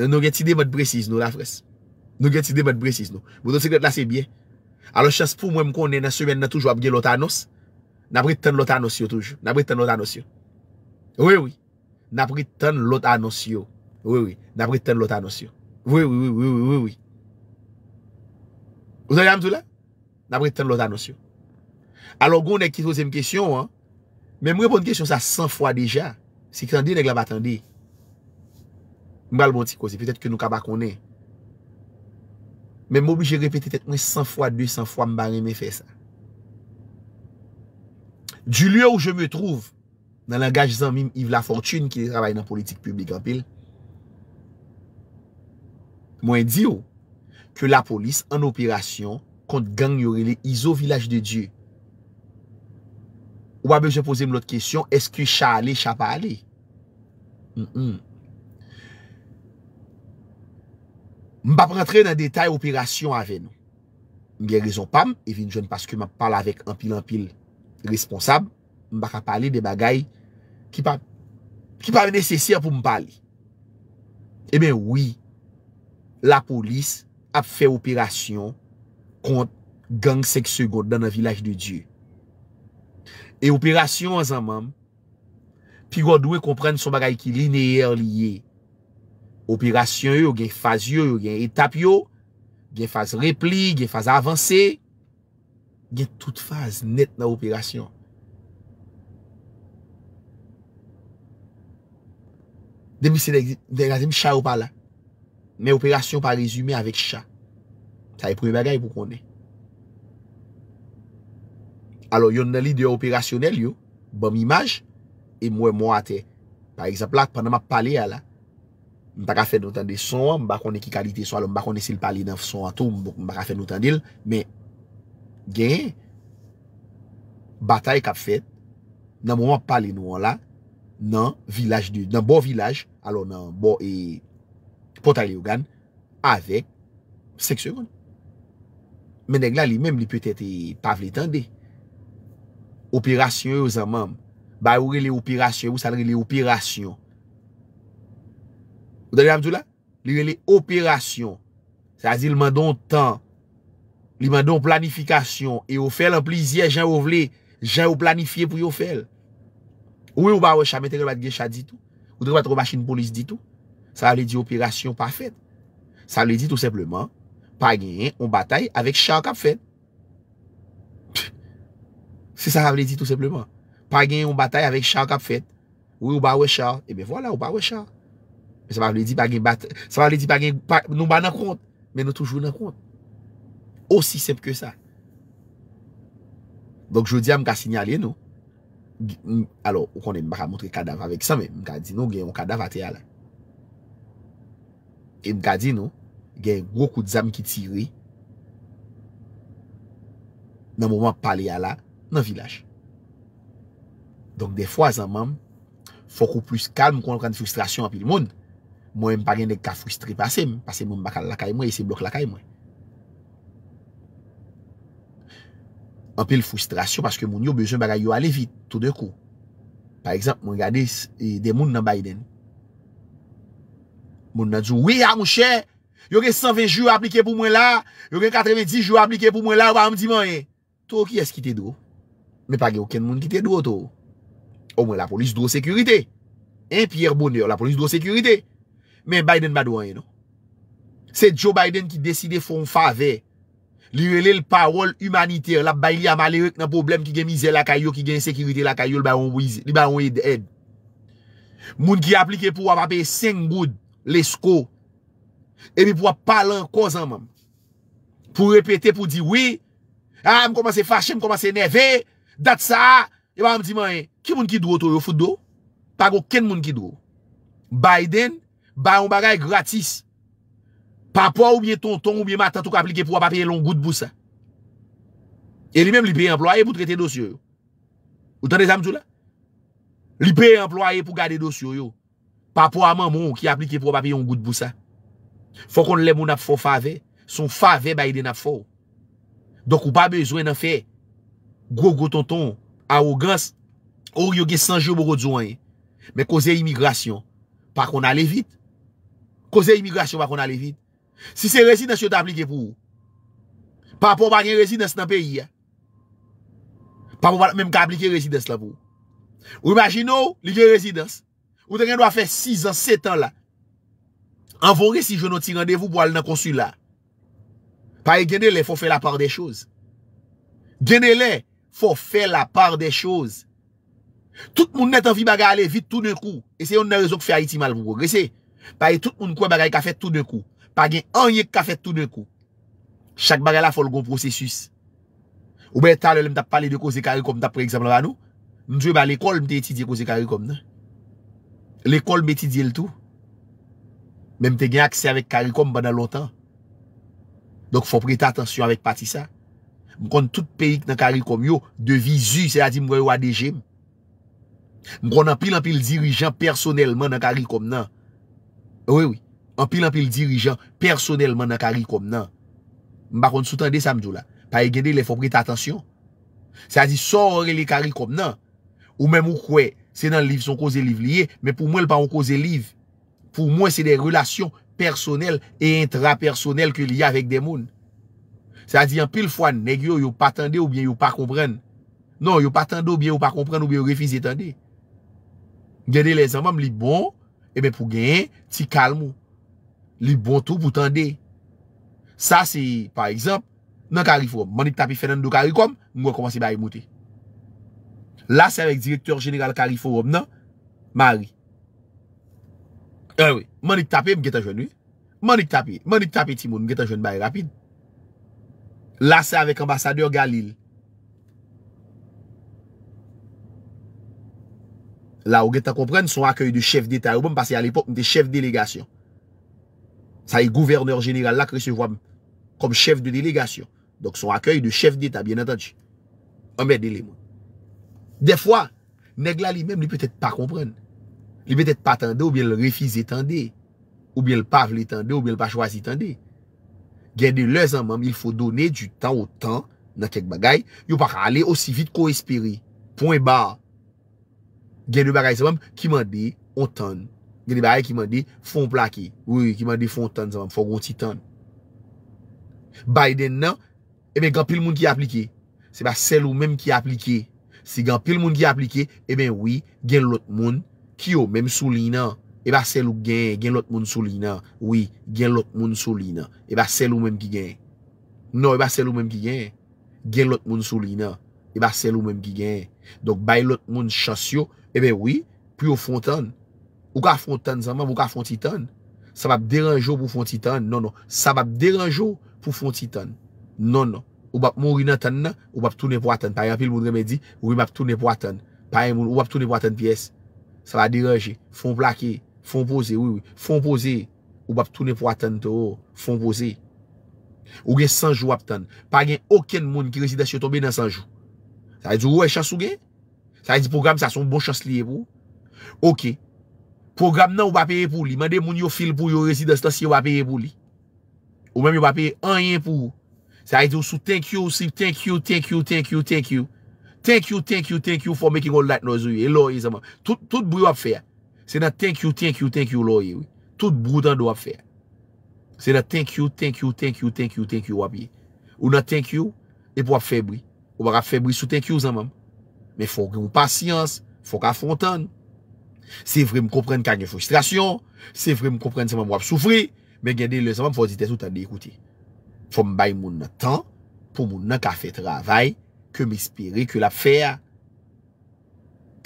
nou gen ti de mèt preziz nou la fòs, nou gen ti de mèt preziz nou, motosiklet la se biye, alò chans pou mwem konnen nan semen nan toujwa apge lota anons, N apri ten lot anosyo toujou. N apri ten lot anosyo. Oui, oui. N apri ten lot anosyo. Oui, oui. N apri ten lot anosyo. Oui, oui, oui, oui, oui, oui. Ou zan yam toulè? N apri ten lot anosyo. Alo, gounen ki touzèm kisyon, men mwepon kisyon sa san fwa deja, si kandye neg la batandye, mwal bon ti kouzi, petèt ke nou kaba konè. Men mwobli jè repete, petèt mwen san fwa, du san fwa mba reme fè sa. Du lyo ou je me trouv nan langaj zanmim Yves Lafortune ki le trabay nan politik publik anpil, mwen di yo ke la polis an operasyon kont gang yorele izo vilaj de Diyo. Ou waben je pose m lout kesyon, eske ch a ale, ch a pa ale? M pa prentre nan detay operasyon aven. M gen rezon pam, evin jen paske m apal avek anpil anpil anpil. responsab, m baka pale de bagay ki pa ki pa m nesesya pou m pale. Emen, eh wii, la polis ap fe operasyon kont gang seksyo gote dan an vilaj de Diyo. E operasyon an zanmanm, pi gwa dwe kompren son bagay ki lineer liye. Operasyon yo, gen faz yo, gen etap yo, gen faz repli, gen faz avanse, gen tout faz net nan operasyon. Demi se de razem chan ou pa la, men operasyon pa rezume avik chan, sa e pre bagay pou kone. Alo yon nan li de operasyonel yo, bom imaj, e mwen mwate. Par exemple, ak panan ma pale a la, mba ka fèd noutan de son, mba kone ki kalite son, alo mba kone se l pale nan son atou, mba ka fèd noutan dil, men, gen batay kap fet nan moun pa li nou an la nan bo vilaj alo nan bo e pota li yo gan avek seksyon menek la li menm li pwetet e pav li tan de operasyon yo zanman ba ou re le operasyon ou salre le operasyon ou dali amdou la le ou re le operasyon sa zilman don tan Li mwen don planifikasyon, e yo fel an plizye, jen yo vle, jen yo planifiye pou yo fel. Ou e ou ba we chan, mwen teke bat ge chan ditou, ou teke bat ro machin polis ditou, sa vle di operasyon pa fèt. Sa vle di tout sepleman, pa gen yon batay avèk chan kap fèt. Se sa vle di tout sepleman, pa gen yon batay avèk chan kap fèt, ou e ou ba we chan, ebe voilà, ou ba we chan. E sa vle di pa gen batay, sa vle di pa gen, nou ba nan kont, men nou toujou nan kont. osi semp ke sa. Donk jodi am ka sinyale nou, alo, ou konen baka montre kadav avèk sa, men mka di nou non, gen yon kadav atè ala. E mka di nou, gen yon kou kout zam ki tirè, nan mouman pale ala, nan vilaj. Donk defwa zanman, fokou plus kalm kon lakant frustrasyon api l moun, mwen mpa gen dek ka frustre pase, mwen mba kal lakay mwen, yon se blok lakay mwen. Anpil fustrasyon paske moun yo bezon baga yo ale vit tout de kou. Par exemple, moun gade e, de moun nan Biden. Moun nan djou, oui a ah, mouche, yo gen 120 jou aplike pou moun la, yo gen 90 jou aplike pou moun la, ou ba mou di manye. Tou ki es kite dwo? Me pagi ou ken moun kite dwo tou. Ou moun la polis dwo sekurite. En Pierre Bonheur, la polis dwo sekurite. Men Biden badouanye nou. Se Joe Biden ki deside foun favey, Liwele l parol humanite, la bayli amalerek nan problem ki gen mize la kayo, ki gen sekirite la kayo, li ba yon wize, li ba yon wide ed. Moun ki aplike pou wap apeye seng goud, lesko, ebi pou wap palan kozan mam. Pou repete pou di wii, a, ah, m komanse fache, m komanse neve, dat sa a, eba m di manye, ki moun ki dwo to yo foudo? Pago ken moun ki dwo? Biden, ba yon bagay gratis. Pa pou a oubyen tonton oubyen matatou ki aplike pou a papye yon gout bousa. E li menm li peye employe pou trete dosyo yo. Ou tan de zamzou la? Li peye employe pou gade dosyo yo. Pa pou a mamon ki aplike pou a papye yon gout bousa. Fon kon le moun ap fò fave, son fave ba ide nap fò. Donk ou pa bezwen nan fe, gwo gwo tonton, a ou gans, ou yon gen sanjou mou gout zwenye. Men koze imigrasyon, pa kon ale vit. Koze imigrasyon pa kon ale vit. Si se rezidans yo ta aplike pou ou. Pa pou bagen rezidans nan peyi ya. Pa pou bagen, mèm ka aplike rezidans la pou ou. Ou imagine ou, li gen rezidans. Ou te gen do a fe 6 an, 7 an la. Anvo re si jouno ti randevou pou al nan konsula. Pa e genelè, fò fè la par de chòz. Genelè, fò fè la par de chòz. Tout moun net anvi baga ale vide tout nè kou. E se yon nè rezon ki fè a iti mal pou kou. E se, pa e tout moun kou baga e ka fè tout nè kou. Pa gen an yek ka fet tou dekou. Chak bagala fol goun prosesus. Ou ben talen lèm tap pale dekose karikom tap pre-example anou. Mwen jwè ba l'ekol mwen te etidye kose karikom nan. L'ekol mwen etidye l'tou. Men mwen te gen aksè avèk karikom banan lontan. Donk fò prete atensyon avèk pati sa. Mwen kon tout peyik nan karikom yo. De vizu se a di mwen yo adegem. Mwen kon an pil an pil dirijan personelman nan karikom nan. Ouye ouye. An pil an pil dirijan personelman nan kari kom nan. Mba kon sou tande samdjou la. Paye gede le fopri ta atensyon. Sa di sorre le kari kom nan. Ou men mou kwe, se nan liv son koze liv liye, men pou mwen l paon koze liv. Pou mwen se de relasyon personel e intra personel ke liye avek de moun. Sa di an pil fwa negyo, yo patande ou bien yo pa kompren. Non, yo patande ou bien yo pa kompren ou bien yo refize tande. Gede le zanman mli bon, e men pou gen ti kalm ou. Li bon tou pou tende. Sa se, par exemple, nan Karifo, mani te tape Fenando Karikom, mwen komansi baye mouti. La se avek direktor jeneral Karifo, nan Mari. Ewe, mani te tape Mgeta Jouni, mani te tape Timon, Mgeta Jouni baye rapid. La se avek ambasadeur Galil. La ou geta kompren, son akyey de chef d'etat, ou bom pase al epok, mte chef delegasyon. Sa yi gouverneur genegal lakri se vwab kom chef de delegasyon. Donk son akyey de chef d'eta, bien atanji. O mwen dele mwen. De fwa, negla li men li pwetet pa kompren. Li pwetet pa tende ou bie l refize tende. Ou bie l pavle tende, ou bie l pachwazi tende. Geni le zanman, il fwo done du tan ou tan nan kek bagay, yon pa ka ale osi vit ko espiri. Pon e ba. Geni bagay zanman, ki mande, on tende. gen e baye ki mandi fonplake, oui, ki mandi fonton, fon con titon. Bayden na, eban gon pil moun ki aplike, seba selou men ki aplike, sega pil moun ki aplike, eban oui, gen lot moun, kiyo, men Souli na, eba selou gen, gen lot moun Souli na, oui, gen lot moun Souli na, eba selou men ki gen. No, eba selou men ki gen, gen lot moun Souli na, eba selou men ki gen. Dok baye lot moun chasyo, eban oui, piyo fontan, Ou ka fonti tan, zanman, ou ka fonti tan, sa pap deranjou pou fonti tan, nono. Non. Sa pap deranjou pou fonti tan, nono. Non. Ou pap moun rinantan nan, ou pap tounen po atan. Pari anpil moun remedi, ou bi map tounen po atan. Pari moun, ou pap tounen po atan piyes. Sa va deranjou, fon plake, fon pose, oui, oui. Fon pose, ou pap tounen po atan to, fon pose. Ou gen sanjou wap tan. Pari gen oken moun ki rezidasyon tombe nan sanjou. Sa yi di ou e chans ou gen? Sa yi di program sa son bon chans liye pou? Ok, ok. Program nan ou wapere pou li. Mende moun yo fil pou yo rezidansi dan si wapere pou li. Ou mem yo wapere an yen pou. Sa a iti ou sou thank you, thank you, thank you, thank you. Thank you, thank you, thank you for making all that noise. E loye zaman. Tout brou wap fe. Se na thank you, thank you, thank you loye. Tout brou tan do wap fe. Se na thank you, thank you, thank you, thank you wap ye. Ou na thank you, e pou wap febri. Ou wap febri sou thank you zaman. Me fok yo pasyans. Fok a fontan nou. Se vre m kopren kage frustrasyon, se vre m kopren saman m wap soufri, men gen de le saman m fosite sou tan de ekouti. Fon m bay moun nan tan, pou moun nan ka fè travay, ke m espere, ke l ap fè a.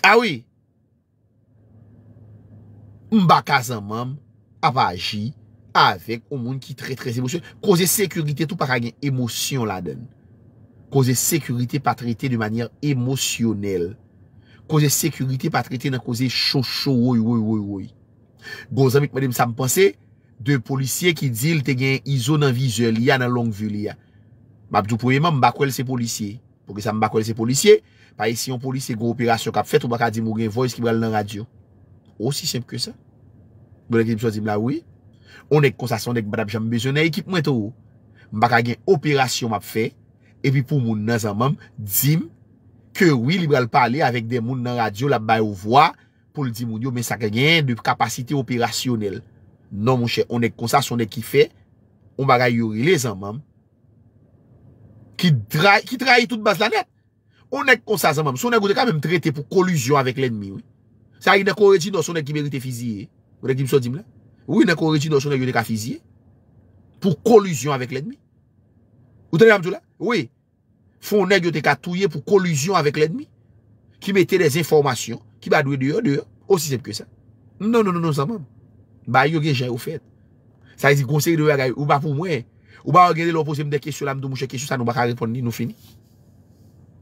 Ah a wè. M baka saman m ap aji avèk ou moun ki tre trez emosyon. Koze sekurite tou para gen emosyon la den. Koze sekurite pa trete de manye emosyonel. Koze sekurite pa trete nan koze chou chou woy woy woy woy. Gozami kwa dem sa mpense, de policye ki dil te gen izo nan vizyo liya nan long vyo liya. Mbap djou pwoye man mbakwel se policye. Pwoye sa mbakwel se policye, paye si yon policye go operasyon kap fet ou baka di mwen gen voice ki bral nan radyon. Osi semp ke sa. Gwene gen mswa di mla woy. Onek konsasyon dek bada bichan mbejone ekip mwen to ou. Mbaka gen operasyon map fe, epi pou moun nazan mwem, di m, Kè wè liberal pale avèk de moun nan radyo la bay ou vwa pou l di moun yo men sa gen de kapasite operasyonel. Non moun chè, onèk konsas, onèk ki fè, on bagay yorile zan mam. Ki trai, ki trai tout bas la net. Onèk konsas zan mam, sonèk ou dek a mèm tretè pou koluzyon avèk lèdmi wè. Sa yè yonèk o rejit non sonèk ki merite fizye. O rejit dim so dim la. O wè yonèk o rejit non sonèk yonèk a fizye. Pou koluzyon avèk lèdmi. O tèlè namdou la, wè yè. Fonèk yo te katouye pou koluzyon avèk lèdmi. Ki metè des informasyon. Ki ba dwe deyon deyon. Osisèp kè sa. Non, non, non, non, sa mèm. Ba yo gen jè ou fèd. Sa yè zi konsèk dewe agay. Ou ba pou mwen. Ou ba ou gen lè lò posèm de kèsyò la mdou mouchè kèsyò sa nou baka repondi nou fèni.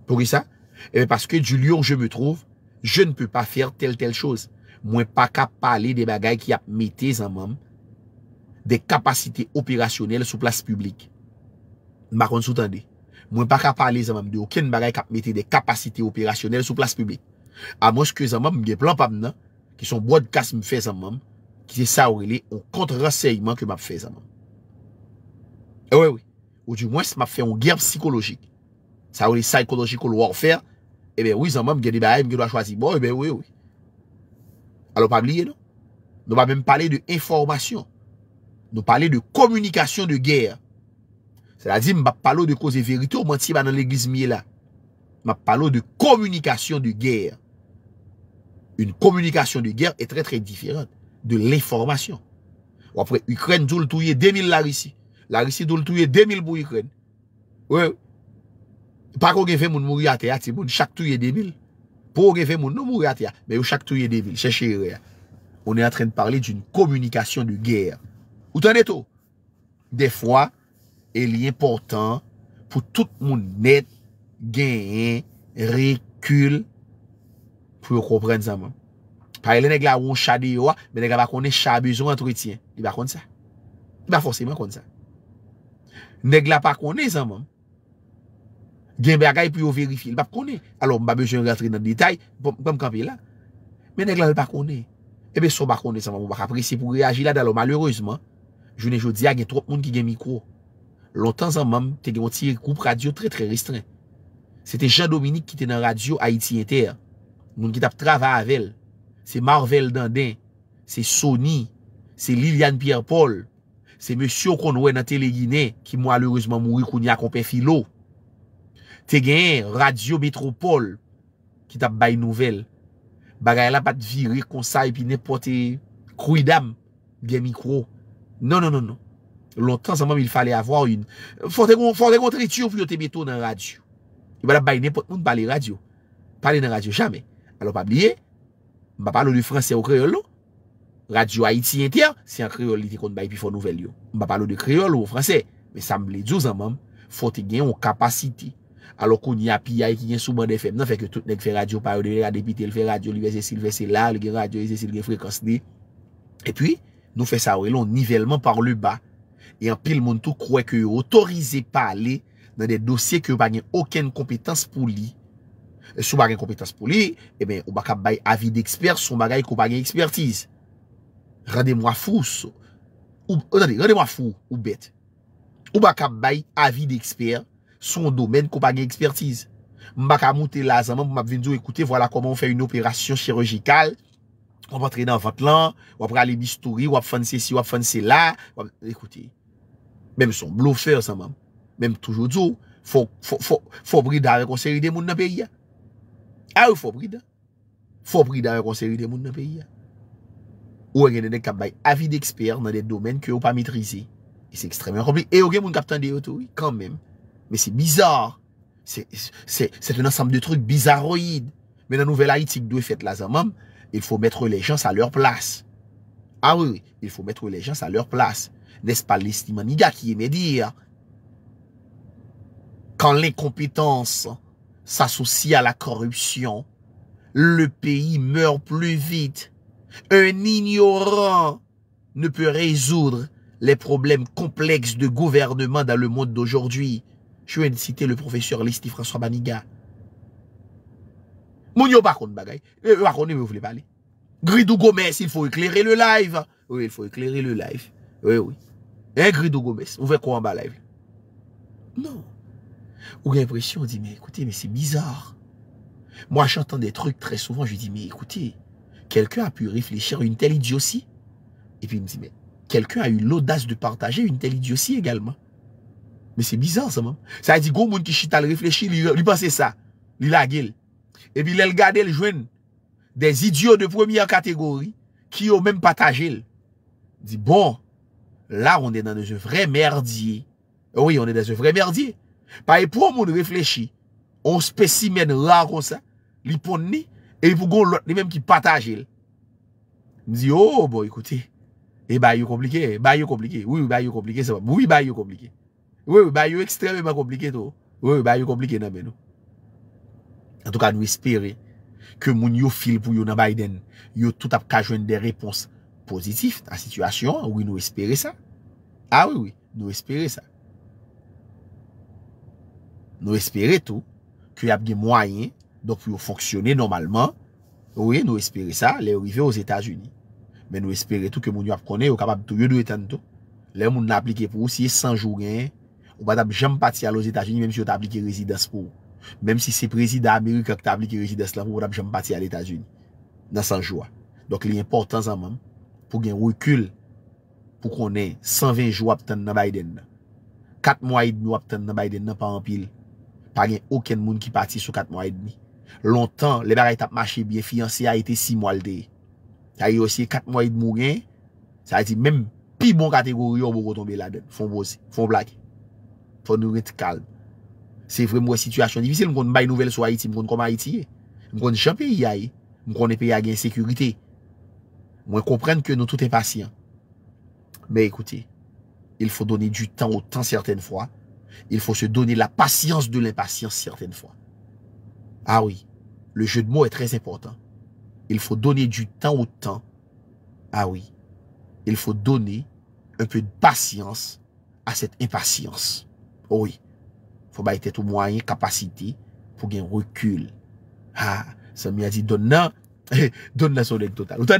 Pou kè sa? Ebe, eh paske du lyon jè me trouve. Je n'peu pa fèr tel tel chòz. Mwen pa ka palè de bagay ki ap metè, sa mèm. De kapasite operasyonel sou plas publik. Mwen pa ka pale zanman, de ou ken bagay kap mette de kapasite operasyonel sou plas publik. A mwen skwe zanman, mwen gen planpap nan, ki son broadcast mwen fe zanman, ki se sa ou li ou kontrasayman ke mwen fe zanman. E we we, ou di mwen se mwen fe ou gerb psikologik, sa ou li psikologik ou lwarfer, e ben oui zanman, mwen gen de bagay mwen gen doa chwazi. Bon, e ben oui oui. A lopab liye non? nou? Nou pa mwen pale de informasyon. Nou pale de komunikasyon de gerb. c'est à dire ne parle pas de cause vérité ou mentir dans l'Église l'église là ma de communication de guerre. Une communication de guerre est très, très différente de l'information. Après, Ukraine tout le 2000 la Russie. La tout le l'touye 2000 pour Ukraine. Oui. Pas qu'on gen fe moun à terre c'est moun, chak touye 2000. pour gen fe moun nou mouri à ati, mais yo chaque 2000, Cherchez, On est en train de parler d'une communication de guerre. Ou t'en es tout? Des fois, e li important pou tout moun net, gen, rekul, pou yo kopren zanman. Pa e le neg la woun chade yo a, be neg la bakone chabezon entretien, li bakonde sa. Li bak foseman konde sa. Neg la bakone zanman, gen be agay pou yo verifi, li bakone. Alo mba bejoun rentre nan detay, mba mkanpe la. Men neg la li bakone. Ebe sou bakone zanman, mba kapresi pou reagi la, alo malereusement, jounen jodi a gen trop moun ki gen mikro. Lontan zan mam te gen woti ekoup radio tre tre ristren. Se te Jean-Dominique ki te nan radio Haiti Inter. Noune ki tap trava avel. Se Marvel dandan. Se Sony. Se Liliane Pierre-Paul. Se Monsiou kon wè nan Telegyne. Ki mwa lourizman mwoui koun ya kompen filo. Te gen radio Metropole. Ki tap bay nouvel. Bagay la pat virir konsay pi ne potè kouidam. Bien mikro. Non, non, non, non. Lontan san mam, il falè avwa ou yon fote kon tritur pou yon temeto nan radyo. Yon bada bay nen pot moun balè radyo. Palè nan radyo jame. Alo pa blye, mba palo de franse ou kreol nou. Radyo ayit si yon tiyan, si an kreol li te kont bayi pi fon nouvel yon. Mba palo de kreol ou franse, me samble dzo san mam, fote gen yon kapasiti. Alo kon yon api ya yon souman defem nan, fèk yo tout nen fè radyo, fè radyo li ve se sil ve se la, li gen radyo li ve se sil gen frekans ne. E pi, nou fè sa ori E anpil moun tou kouè ke yon otorize pa ale nan de dosye ke yon bagen oken kompetans pou li. Sou bagen kompetans pou li, e eh ben, ou baka bay avid ekspert sou bagay kompagnen ekspertiz. Rade mwa fous. Rade mwa fous, ou bet. Ou baka bay avid ekspert sou domen kompagnen ekspertiz. Mbakamout elazaman pou mabvenzo ekoute, wala koman ou fè yon operasyon chirurgical, wap atre nan vat lan, wap rale bistouri, wap fonse si, wap fonse la, wap... Mem son bloufer san mam. Mem toujou tou. Fobrida rekonseli de moun nan peyi ya. A ou fobrida? Fobrida rekonseli de moun nan peyi ya. Ou e genen de kap bay avid eksper nan de domen ke ou pa mitrizi. E se ekstremen komplik. E ou gen moun kap tan deyotou? Kan men. Men se bizar. Se ten ansam de truk bizaroid. Men nan nouvel haitik dwe fet la san mam. Il fò mette le jans a lor plas. A ah ou. Il fò mette le jans a lor plas. A ou. n'est-ce pas Maniga qui aimait dire quand l'incompétence s'associe à la corruption, le pays meurt plus vite. Un ignorant ne peut résoudre les problèmes complexes de gouvernement dans le monde d'aujourd'hui. Je viens citer le professeur Listi François Maniga Mounio yo bagay. Euh, vous voulez parler. Gridou Gomes, il faut éclairer le live. Oui, il faut éclairer le live. Oui, oui de Gomes, ou quoi en bas ma live. Non. Ou l'impression, on dit, mais écoutez, mais c'est bizarre. Moi, j'entends des trucs très souvent, je dis, mais écoutez, quelqu'un a pu réfléchir à une telle idiotie. Et puis, il me dit, mais quelqu'un a eu l'audace de partager une telle idiotie également. Mais c'est bizarre, ça, même. Ça a dit, gros monde qui chita le réfléchit, lui, pensait ça. Lui la gueule. Et puis, il regardé le jeune. Des idiots de première catégorie qui ont même partagé. Dit, bon, La, on de nan de se vre merdiye. Oui, on de se vre merdiye. Pa e pou moun ou reflechi, on spesimen la kon sa, li pon ni, e li pou goun lot, li menm ki patajil. M zi, oh boy, kouti, e bayou komplike, bayou komplike, oui, bayou komplike, moui bayou komplike. Oui, bayou ekstremement komplike to. Oui, bayou komplike nan menou. An tou ka nou espere, ke moun yo fil pou yo nan non, Biden, yo tout ap kajwen de reponsa. Pozitif, an situasyon, oui nou espere sa. A, ah oui, nou espere sa. Nou espere tou, kwe apge mwayen, dok pou yo foksyone normalman, oui, nou espere sa, lè ouive o Zeta Zuni. Mè nou espere tou ke moun yo ap kone, yo kapab tou yonou etan tou. Lè moun nou aplike pou, si yon sanjou gen, ou badab jampati alo Zeta Zuni, mèm si yo tablike rezides pou. Mèm si se prezida Amerikak tablike rezides la, ou badab jampati alo Zeta Zuni. Nan sanjou a. Dok li important zanman, pou gen rikul, pou konen 120 jou wap ten nan bayden. 4 mwa id mi wap ten nan bayden nan pa anpil, pa gen oken moun ki pati sou 4 mwa id mi. Lontan, le baray tap mache biye, fianse a ite 6 mwal de. Ta yi osye 4 mwa id moun gen, sa a ite menm pi bon kategori yon pou kotonbe la den. Fon blak. Fon nou rete kalm. Se vre mwen situasyon divise, mkon bay nouvel sou a ite, mkon koma a ite ye. Mkon janpe yi a ye, mkon epye a gen sekuritey. Moi, comprends que nous, tout tous impatients. Mais écoutez, il faut donner du temps au temps certaines fois. Il faut se donner la patience de l'impatience certaines fois. Ah oui, le jeu de mots est très important. Il faut donner du temps au temps. Ah oui, il faut donner un peu de patience à cette impatience. Oh oui, il faut être au moyen, capacité pour gagner recul. Ah, ça a dit, donne donne-la son total. Vous t'en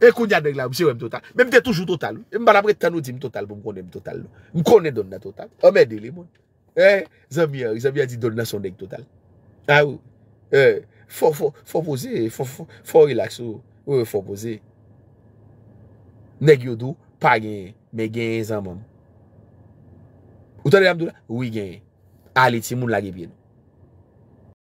E konja deg la, mse yo mtotal. Mwen mte toujou total. Mwen mbara pre tanou di mtotal pou mkonen mtotal. Mkonen donna total. Omè dele moun. E, zanbya di donna son deg total. A ou. E, fon pose. Fon relax ou. E fon pose. Neg yo dou, pa genye. Mwen genye zanmoun. Ou tanye yamdou la? Ou genye. Ali ti moun lage vyen.